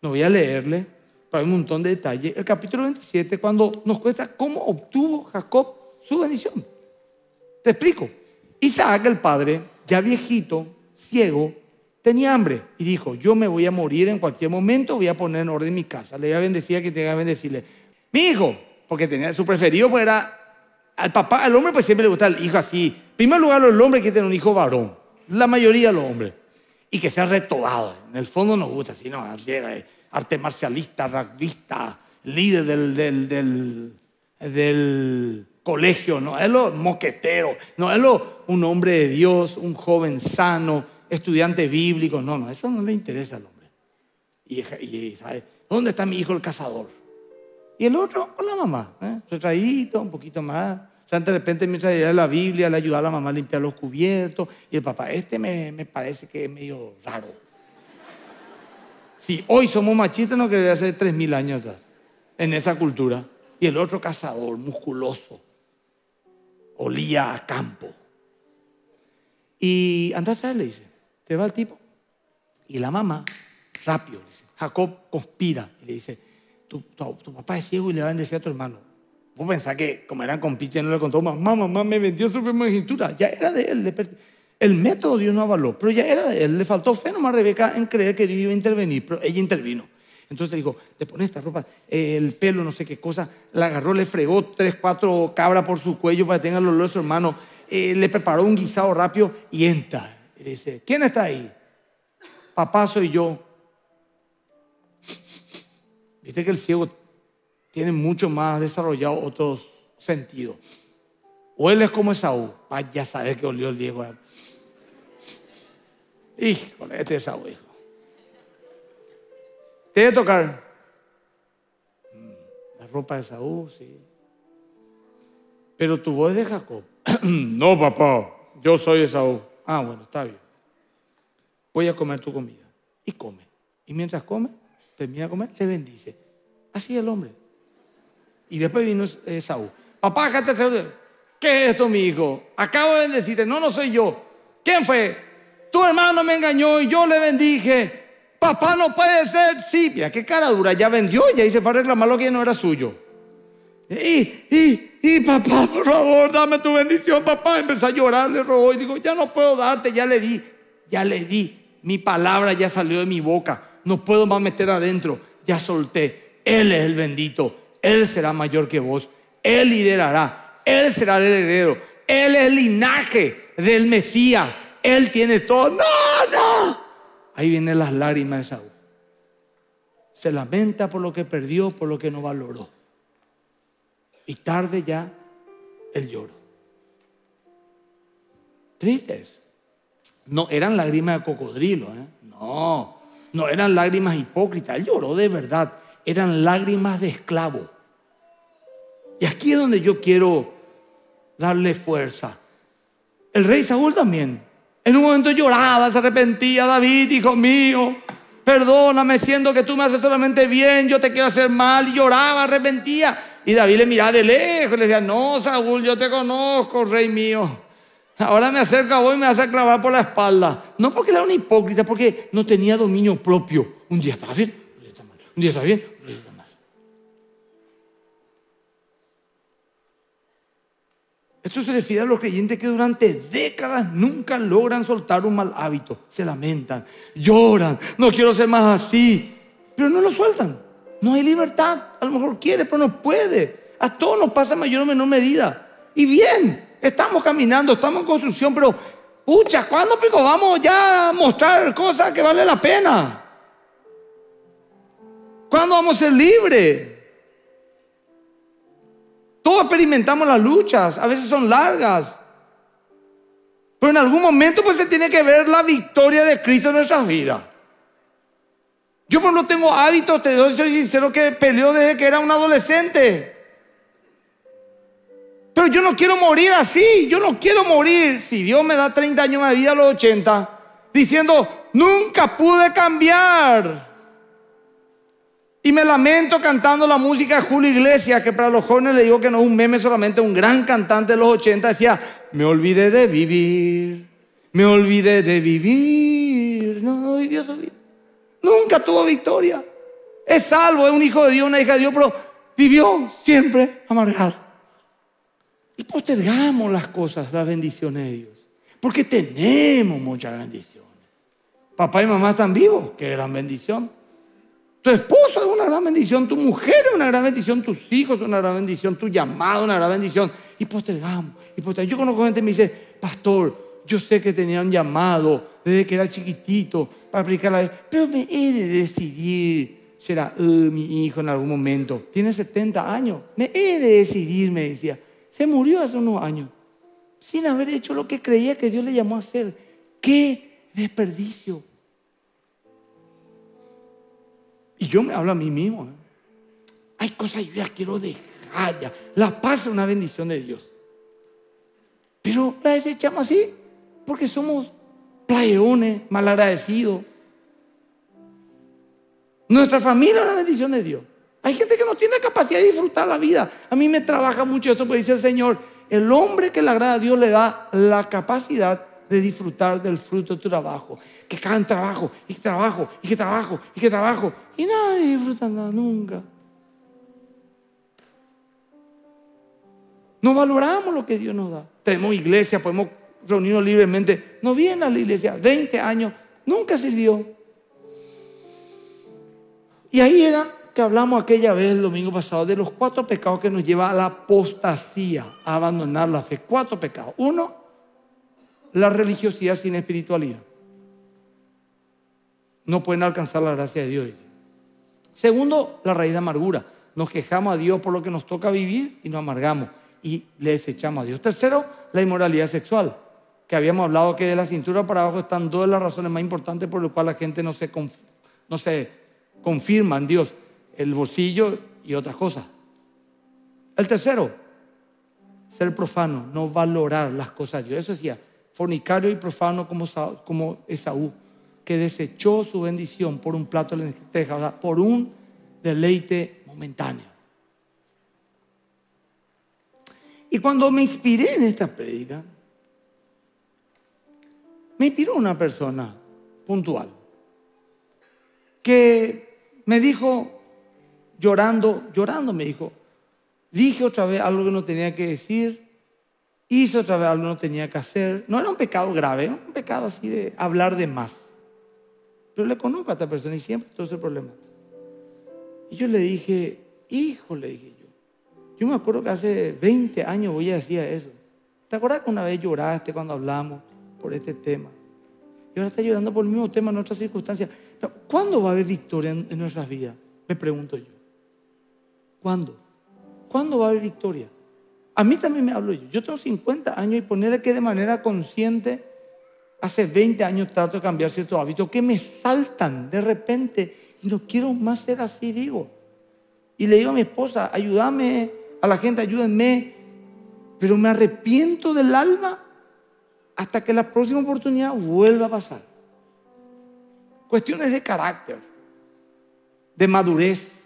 no voy a leerle, para un montón de detalles. El capítulo 27, cuando nos cuenta cómo obtuvo Jacob su bendición. Te explico. Isaac, el padre, ya viejito, ciego, tenía hambre y dijo, yo me voy a morir en cualquier momento, voy a poner en orden mi casa. Le voy a bendecir a quien tenga que bendecirle. Mi hijo, porque tenía su preferido, pues era al papá, al hombre pues siempre le gusta el hijo así. En primer lugar, los hombres tener un hijo varón. La mayoría de los hombres y que sea retobado, En el fondo nos gusta, si no, arte marcialista, racista, líder del, del, del, colegio, no es lo moquetero, no es lo un hombre de Dios, un joven sano, estudiante bíblico, no, no, eso no le interesa al hombre. Y, ¿dónde está mi hijo el cazador? Y el otro con la mamá, ¿eh? retraído, un poquito más, o sea, de repente mientras leía la Biblia, le ayudaba a la mamá a limpiar los cubiertos y el papá, este me, parece que es medio raro. Si hoy somos machistas, no quería hacer 3.000 años atrás, en esa cultura. Y el otro cazador, musculoso, olía a campo. Y anda atrás, le dice, te va el tipo. Y la mamá, rápido, dice, Jacob conspira y le dice, tu, tu papá es ciego y le va a bendecir a tu hermano. Vos que como eran compiches no le contó, mamá, mamá me vendió su primogenitura. Ya era de él. el método Dios no avaló, pero ya era de él. Le faltó fe nomás a Rebeca en creer que Dios iba a intervenir, pero ella intervino. Entonces le dijo, te pones esta ropa, el pelo, no sé qué cosa. La agarró, le fregó tres, cuatro cabras por su cuello para que tenga el olor de su hermano. Eh, le preparó un guisado rápido y entra. Y dice, ¿quién está ahí? Papá soy yo. Viste que el ciego tienen mucho más desarrollado otros sentidos. Hueles como Esaú. Vaya a saber que olió el viejo. Eh. Híjole, este es Esaú, hijo. Te a tocar. Mm, la ropa de Esaú, sí. Pero tu voz es de Jacob. <clears throat> no, papá, yo soy Esaú. Ah, bueno, está bien. Voy a comer tu comida. Y come. Y mientras come, termina de comer, te bendice. Así el hombre. Y después vino eh, Saúl Papá, acá te ¿Qué es esto, mi hijo? Acabo de bendecirte. No, no soy yo. ¿Quién fue? Tu hermano me engañó y yo le bendije. Papá, no puede ser. Sí, mira, qué cara dura. Ya vendió y ahí se fue a reclamar lo que no era suyo. Y, y, y papá, por favor, dame tu bendición, papá. Empezó a llorar, le robó y dijo ya no puedo darte, ya le di, ya le di. Mi palabra ya salió de mi boca. No puedo más meter adentro. Ya solté. Él es el bendito. Él será mayor que vos, Él liderará, Él será el heredero, Él es el linaje del Mesías, Él tiene todo. No, no. Ahí vienen las lágrimas de Saúl. Se lamenta por lo que perdió, por lo que no valoró. Y tarde ya el lloro. Tristes. No eran lágrimas de cocodrilo, ¿eh? no, no eran lágrimas hipócritas. Él lloró de verdad eran lágrimas de esclavo. Y aquí es donde yo quiero darle fuerza. El rey Saúl también. En un momento lloraba, se arrepentía, David, hijo mío, perdóname, siento que tú me haces solamente bien, yo te quiero hacer mal, y lloraba, arrepentía. Y David le miraba de lejos y le decía, no, Saúl, yo te conozco, rey mío. Ahora me acerca a vos y me hace clavar por la espalda. No porque era un hipócrita, porque no tenía dominio propio. Un día estaba bien, un día estaba bien, Esto se refiere a los creyentes que durante décadas nunca logran soltar un mal hábito. Se lamentan, lloran, no quiero ser más así, pero no lo sueltan. No hay libertad. A lo mejor quiere, pero no puede. A todos nos pasa mayor o menor medida. Y bien, estamos caminando, estamos en construcción, pero pucha, ¿cuándo vamos ya a mostrar cosas que valen la pena? ¿Cuándo vamos a ser libres? Todos experimentamos las luchas, a veces son largas. Pero en algún momento pues se tiene que ver la victoria de Cristo en nuestras vidas. Yo pues no tengo hábitos, te doy, soy sincero, que peleó desde que era un adolescente. Pero yo no quiero morir así, yo no quiero morir. Si Dios me da 30 años de vida a los 80, diciendo, nunca pude cambiar. Y me lamento cantando la música de Julio Iglesias, que para los jóvenes le digo que no es un meme solamente, un gran cantante de los 80 decía, me olvidé de vivir, me olvidé de vivir, no, no vivió su vida. Nunca tuvo victoria. Es salvo, es un hijo de Dios, una hija de Dios, pero vivió siempre amargado. Y postergamos las cosas, las bendiciones de Dios, porque tenemos muchas bendiciones. Papá y mamá están vivos, qué gran bendición. Tu esposo es una gran bendición, tu mujer es una gran bendición, tus hijos son una gran bendición, tu llamado es una gran bendición. Y postergamos, pues y postergamos. Pues yo conozco gente y me dice, pastor, yo sé que tenía un llamado desde que era chiquitito para aplicar la ley, pero me he de decidir. Será era eh, mi hijo en algún momento. Tiene 70 años. Me he de decidir, me decía. Se murió hace unos años sin haber hecho lo que creía que Dios le llamó a hacer. ¡Qué desperdicio! Y yo me hablo a mí mismo. Hay cosas que yo ya quiero dejar ya. La paz es una bendición de Dios. Pero la desechamos así porque somos playones, malagradecidos. Nuestra familia es una bendición de Dios. Hay gente que no tiene capacidad de disfrutar la vida. A mí me trabaja mucho eso, porque dice el Señor, el hombre que le agrada a Dios le da la capacidad de disfrutar del fruto de tu trabajo. Que caen trabajo, y que trabajo, y que trabajo, y que trabajo. Y nadie disfruta nada nunca. No valoramos lo que Dios nos da. Tenemos iglesia, podemos reunirnos libremente. No viene a la iglesia, 20 años, nunca sirvió. Y ahí era que hablamos aquella vez el domingo pasado de los cuatro pecados que nos lleva a la apostasía, a abandonar la fe. Cuatro pecados. Uno, la religiosidad sin espiritualidad. No pueden alcanzar la gracia de Dios. Segundo, la raíz de amargura. Nos quejamos a Dios por lo que nos toca vivir y nos amargamos y le desechamos a Dios. Tercero, la inmoralidad sexual, que habíamos hablado que de la cintura para abajo están dos de las razones más importantes por las cuales la gente no se, no se confirma en Dios, el bolsillo y otras cosas. El tercero, ser profano, no valorar las cosas de Dios. Eso decía, fornicario y profano como, como Esaú, que desechó su bendición por un plato de lentejas, o sea, por un deleite momentáneo. Y cuando me inspiré en esta prédica, me inspiró una persona puntual que me dijo, llorando, llorando me dijo, dije otra vez algo que no tenía que decir, hizo otra vez algo no tenía que hacer. No era un pecado grave, era un pecado así de hablar de más. Pero le conozco a esta persona y siempre todo ese problema. Y yo le dije, hijo, le dije yo. Yo me acuerdo que hace 20 años voy a decir eso. ¿Te acuerdas que una vez lloraste cuando hablamos por este tema? Y ahora estás llorando por el mismo tema en otras circunstancias. Pero, ¿Cuándo va a haber victoria en, en nuestras vidas? Me pregunto yo. ¿Cuándo? ¿Cuándo va a haber victoria? A mí también me hablo yo. Yo tengo 50 años y ponerle que de manera consciente, hace 20 años trato de cambiar ciertos hábitos que me saltan de repente y no quiero más ser así, digo. Y le digo a mi esposa, ayúdame, a la gente, ayúdenme, pero me arrepiento del alma hasta que la próxima oportunidad vuelva a pasar. Cuestiones de carácter, de madurez,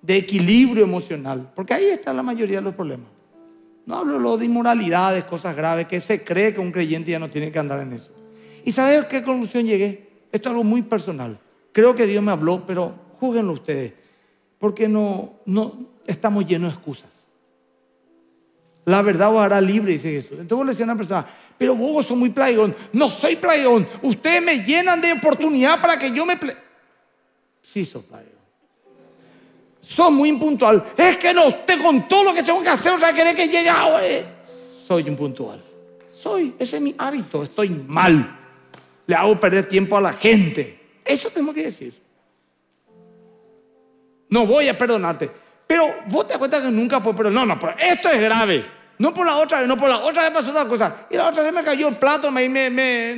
de equilibrio emocional, porque ahí está la mayoría de los problemas. No hablo de inmoralidades, cosas graves, que se cree que un creyente ya no tiene que andar en eso. ¿Y sabes a qué conclusión llegué? Esto es algo muy personal. Creo que Dios me habló, pero júguenlo ustedes, porque no, no estamos llenos de excusas. La verdad os hará libre, dice Jesús. Entonces vos le decía a una persona, pero vos sos muy playón. No soy playón. Ustedes me llenan de oportunidad para que yo me... Sí, sos playón. Soy muy impuntual. Es que no, usted con todo lo que tengo que hacer, otra querer que llegue ah, Soy impuntual. Soy, ese es mi hábito. Estoy mal. Le hago perder tiempo a la gente. Eso tengo que decir. No voy a perdonarte. Pero vos te das cuenta que nunca puedo perdonar. No, no, pero esto es grave. No por la otra vez, no por la otra vez pasó otra cosa. Y la otra vez me cayó el plato, y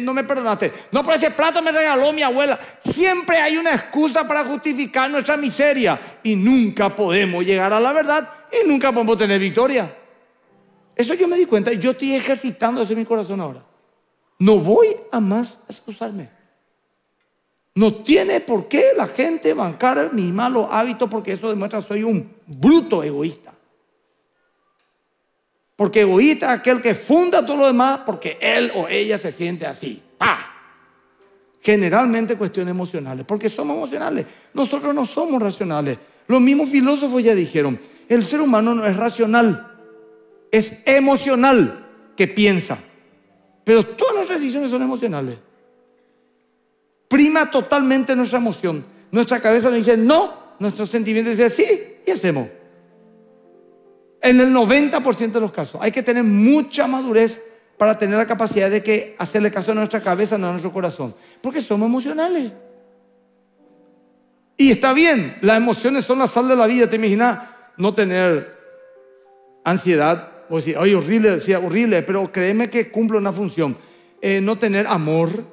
no me perdonaste. No por ese plato me regaló mi abuela. Siempre hay una excusa para justificar nuestra miseria. Y nunca podemos llegar a la verdad y nunca podemos tener victoria. Eso yo me di cuenta. y Yo estoy ejercitando eso en mi corazón ahora. No voy a más excusarme. No tiene por qué la gente bancar mi malo hábito porque eso demuestra que soy un bruto egoísta. Porque egoísta es aquel que funda todo lo demás porque él o ella se siente así. Generalmente cuestiones emocionales, porque somos emocionales. Nosotros no somos racionales. Los mismos filósofos ya dijeron, el ser humano no es racional, es emocional que piensa. Pero todas nuestras decisiones son emocionales. Prima totalmente nuestra emoción. Nuestra cabeza nos dice no, nuestros sentimientos dicen sí y hacemos. En el 90% de los casos. Hay que tener mucha madurez para tener la capacidad de que hacerle caso a nuestra cabeza, no a nuestro corazón. Porque somos emocionales. Y está bien, las emociones son la sal de la vida. ¿Te imaginas no tener ansiedad? O decir, ay, horrible, horrible, pero créeme que cumple una función. Eh, no tener amor,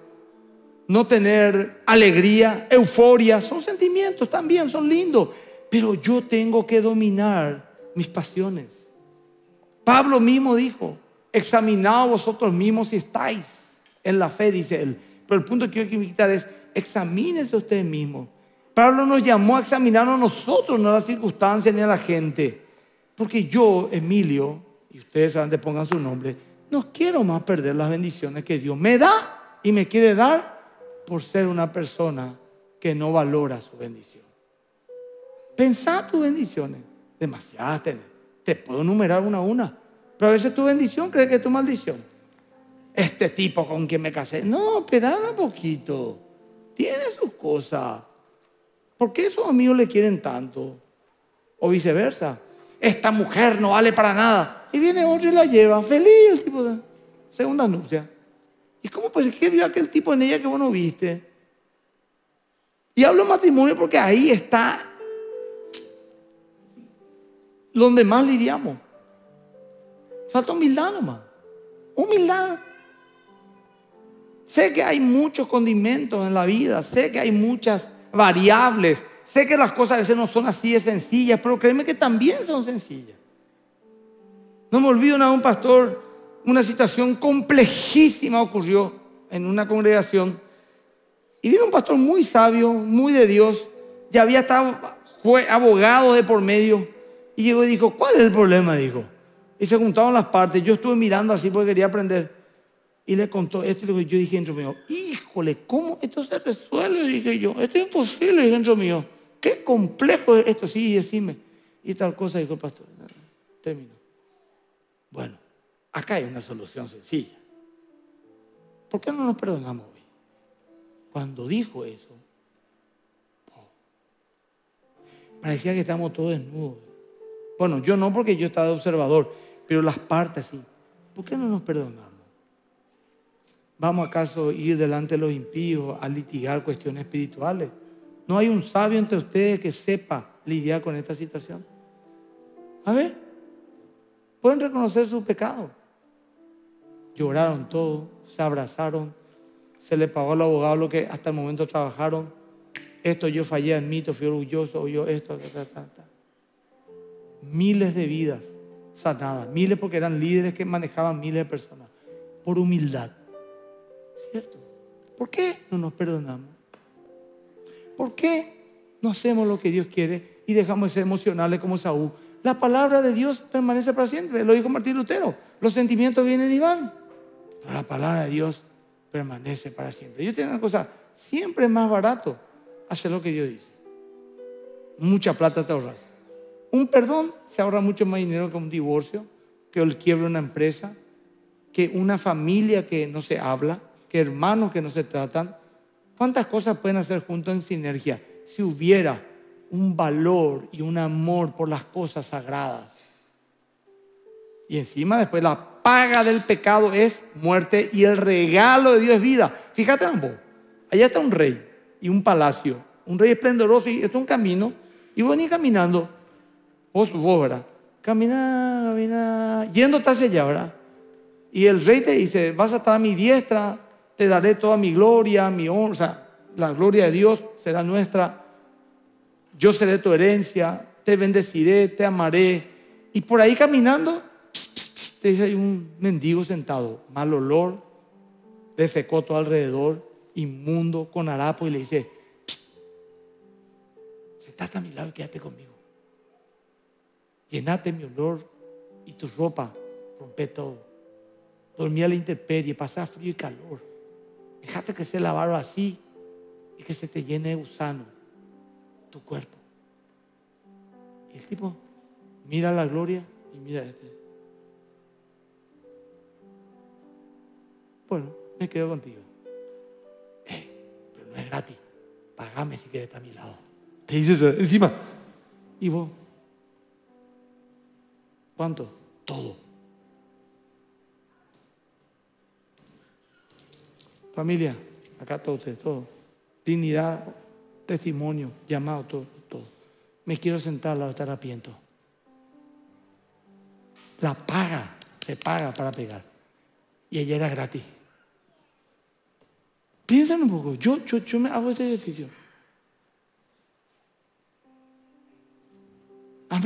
no tener alegría, euforia, son sentimientos también, son lindos. Pero yo tengo que dominar mis pasiones. Pablo mismo dijo, examinad vosotros mismos si estáis en la fe, dice él. Pero el punto que yo quiero invitar es, examínense ustedes mismos. Pablo nos llamó a examinarnos nosotros, no a las circunstancias ni a la gente. Porque yo, Emilio, y ustedes saben, pongan su nombre, no quiero más perder las bendiciones que Dios me da y me quiere dar por ser una persona que no valora su bendición. Pensad tus bendiciones demasiadas Te puedo numerar una a una. Pero a veces tu bendición crees que es tu maldición. Este tipo con quien me casé. No, espera un poquito. Tiene sus cosas. ¿Por qué esos amigos le quieren tanto? O viceversa. Esta mujer no vale para nada. Y viene otro y la lleva. Feliz el tipo. De... Segunda nupcia. ¿Y cómo pues que vio aquel tipo en ella que vos no viste? Y hablo matrimonio porque ahí está donde más lidiamos. Falta humildad nomás. Humildad. Sé que hay muchos condimentos en la vida, sé que hay muchas variables, sé que las cosas a veces no son así de sencillas, pero créeme que también son sencillas. No me olvido nada, un pastor, una situación complejísima ocurrió en una congregación. Y vino un pastor muy sabio, muy de Dios, ya había estado abogado de por medio. Y llegó y dijo, ¿cuál es el problema? Dijo. Y se juntaban las partes. Yo estuve mirando así porque quería aprender. Y le contó esto. Y yo dije dentro mío, híjole, ¿cómo esto se resuelve? Dije yo, esto es imposible dentro mío. Qué complejo es esto. Sí, decime. Y tal cosa dijo el pastor. Terminó. Bueno, acá hay una solución sencilla. ¿Por qué no nos perdonamos hoy? Cuando dijo eso, parecía que estamos todos desnudos. Bueno, yo no porque yo estaba estado observador, pero las partes sí. ¿Por qué no nos perdonamos? ¿Vamos acaso ir delante de los impíos a litigar cuestiones espirituales? ¿No hay un sabio entre ustedes que sepa lidiar con esta situación? A ver, pueden reconocer su pecado. Lloraron todos, se abrazaron, se le pagó al abogado lo que hasta el momento trabajaron. Esto yo fallé, admito, fui orgulloso, o yo esto, ta, ta, ta miles de vidas sanadas, miles porque eran líderes que manejaban miles de personas, por humildad. ¿Cierto? ¿Por qué no nos perdonamos? ¿Por qué no hacemos lo que Dios quiere y dejamos de ser emocionales como Saúl? La palabra de Dios permanece para siempre, lo dijo Martín Lutero. Los sentimientos vienen y van, pero la palabra de Dios permanece para siempre. Yo tengo una cosa, siempre es más barato hacer lo que Dios dice. Mucha plata te ahorras un perdón se ahorra mucho más dinero que un divorcio, que el quiebre de una empresa, que una familia que no se habla, que hermanos que no se tratan. ¿Cuántas cosas pueden hacer juntos en sinergia si hubiera un valor y un amor por las cosas sagradas? Y encima después la paga del pecado es muerte y el regalo de Dios es vida. Fíjate vos, Allá está un rey y un palacio, un rey esplendoroso y esto es un camino. Y a y caminando vos, vos, ¿verdad? Caminar, caminar, yéndote hacia allá, ¿verdad? Y el rey te dice, vas a estar a mi diestra, te daré toda mi gloria, mi honra, o sea, la gloria de Dios será nuestra, yo seré tu herencia, te bendeciré, te amaré. Y por ahí caminando, te dice, hay un mendigo sentado, mal olor, defecó todo alrededor, inmundo, con harapo, y le dice, sentate a mi lado y quédate conmigo llenate mi olor y tu ropa rompe todo. Dormí a la intemperie, pasaba frío y calor. Dejate que se lavaron así y que se te llene de gusano tu cuerpo. Y el tipo mira la gloria y mira este. Bueno, me quedo contigo. pero no es gratis. Págame si quieres estar a mi lado. Te dices encima. Y vos, ¿Cuánto? Todo. Familia, acá todo usted, todo. Dignidad, testimonio, llamado, todo, todo. Me quiero sentar la estar apiento. La paga, se paga para pegar. Y ella era gratis. Piensen un poco, yo, yo, yo me hago ese ejercicio.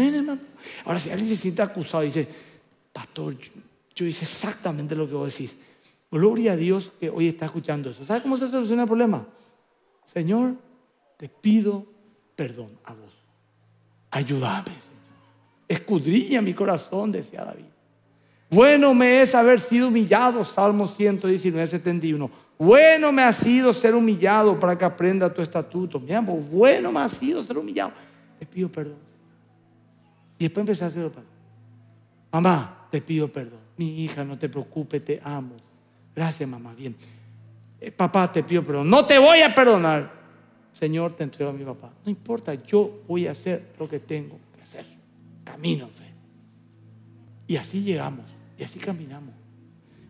hermano. Ahora, si alguien se siente acusado y dice, pastor, yo, hice exactamente lo que vos decís. Gloria a Dios que hoy está escuchando eso. ¿Sabes cómo se soluciona el problema? Señor, te pido perdón a vos. Ayúdame, Señor. Escudriña mi corazón, decía David. Bueno me es haber sido humillado, Salmo 119, 71. Bueno me ha sido ser humillado para que aprenda tu estatuto. Mi bueno me ha sido ser humillado. Te pido perdón. Y después empecé a hacerlo para. Mamá, te pido perdón. Mi hija, no te preocupes, te amo. Gracias, mamá. Bien. Eh, papá, te pido perdón. No te voy a perdonar. Señor, te entrego a mi papá. No importa, yo voy a hacer lo que tengo que hacer. Camino fe. Y así llegamos. Y así caminamos.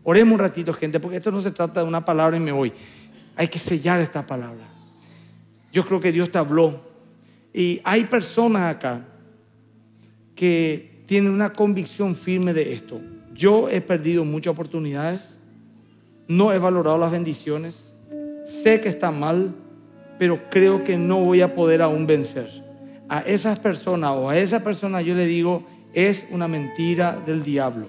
Oremos un ratito, gente, porque esto no se trata de una palabra y me voy. Hay que sellar esta palabra. Yo creo que Dios te habló. Y hay personas acá que tiene una convicción firme de esto. Yo he perdido muchas oportunidades, no he valorado las bendiciones, sé que está mal, pero creo que no voy a poder aún vencer. A esas personas o a esa persona yo le digo, es una mentira del diablo.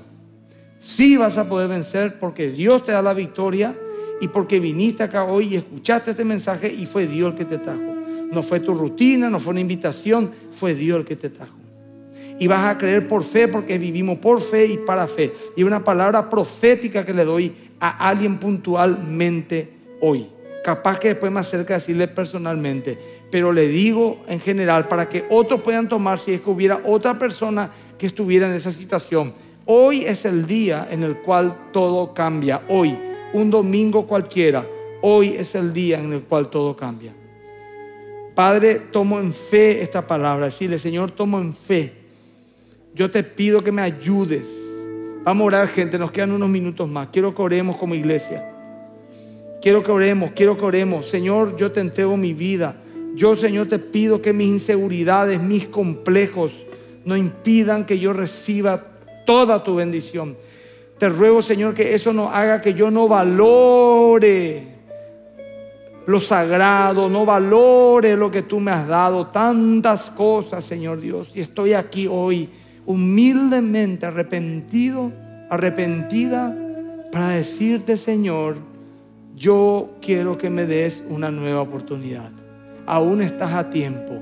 Sí vas a poder vencer porque Dios te da la victoria y porque viniste acá hoy y escuchaste este mensaje y fue Dios el que te trajo. No fue tu rutina, no fue una invitación, fue Dios el que te trajo y vas a creer por fe porque vivimos por fe y para fe. Y una palabra profética que le doy a alguien puntualmente hoy. Capaz que después me acerque a decirle personalmente, pero le digo en general para que otros puedan tomar si es que hubiera otra persona que estuviera en esa situación. Hoy es el día en el cual todo cambia. Hoy, un domingo cualquiera, hoy es el día en el cual todo cambia. Padre, tomo en fe esta palabra. Decirle, Señor, tomo en fe yo te pido que me ayudes. Vamos a orar, gente. Nos quedan unos minutos más. Quiero que oremos como iglesia. Quiero que oremos, quiero que oremos. Señor, yo te entrego mi vida. Yo, Señor, te pido que mis inseguridades, mis complejos, no impidan que yo reciba toda tu bendición. Te ruego, Señor, que eso no haga que yo no valore lo sagrado, no valore lo que tú me has dado, tantas cosas, Señor Dios. Y estoy aquí hoy humildemente arrepentido, arrepentida, para decirte, Señor, yo quiero que me des una nueva oportunidad. Aún estás a tiempo.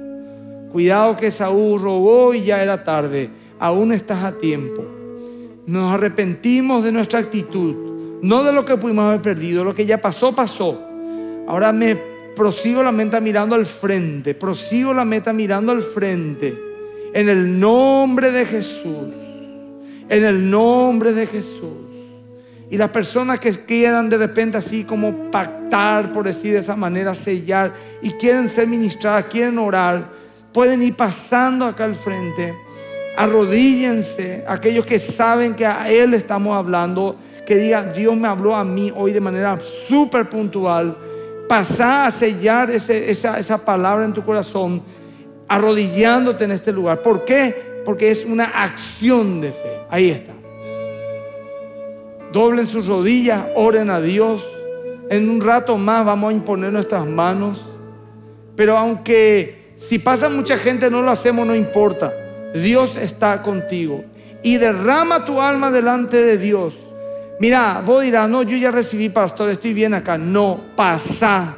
Cuidado que Saúl robó y ya era tarde. Aún estás a tiempo. Nos arrepentimos de nuestra actitud, no de lo que pudimos haber perdido, lo que ya pasó, pasó. Ahora me prosigo la meta mirando al frente, prosigo la meta mirando al frente en el nombre de Jesús. En el nombre de Jesús. Y las personas que quieran de repente así como pactar, por decir de esa manera, sellar, y quieren ser ministradas, quieren orar, pueden ir pasando acá al frente. Arrodíllense, aquellos que saben que a Él estamos hablando, que digan, Dios me habló a mí hoy de manera súper puntual. pasa a sellar esa, esa palabra en tu corazón arrodillándote en este lugar. ¿Por qué? Porque es una acción de fe. Ahí está. Doblen sus rodillas, oren a Dios. En un rato más vamos a imponer nuestras manos. Pero aunque si pasa mucha gente no lo hacemos, no importa. Dios está contigo. Y derrama tu alma delante de Dios. Mira, vos dirás, no, yo ya recibí pastor, estoy bien acá. No, pasa,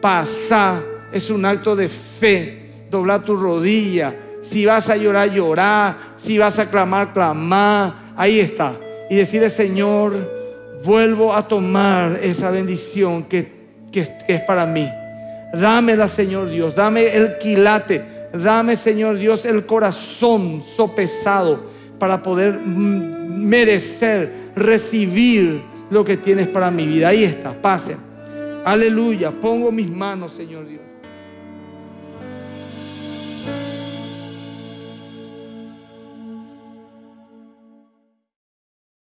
pasa. Es un acto de fe doblar tu rodilla. Si vas a llorar, llorar. Si vas a clamar, clamar. Ahí está. Y decirle, Señor, vuelvo a tomar esa bendición que, es para mí. Dámela, Señor Dios. Dame el quilate. Dame, Señor Dios, el corazón sopesado para poder mm, merecer, recibir lo que tienes para mi vida. Ahí está, pase, Aleluya, pongo mis manos, Señor Dios.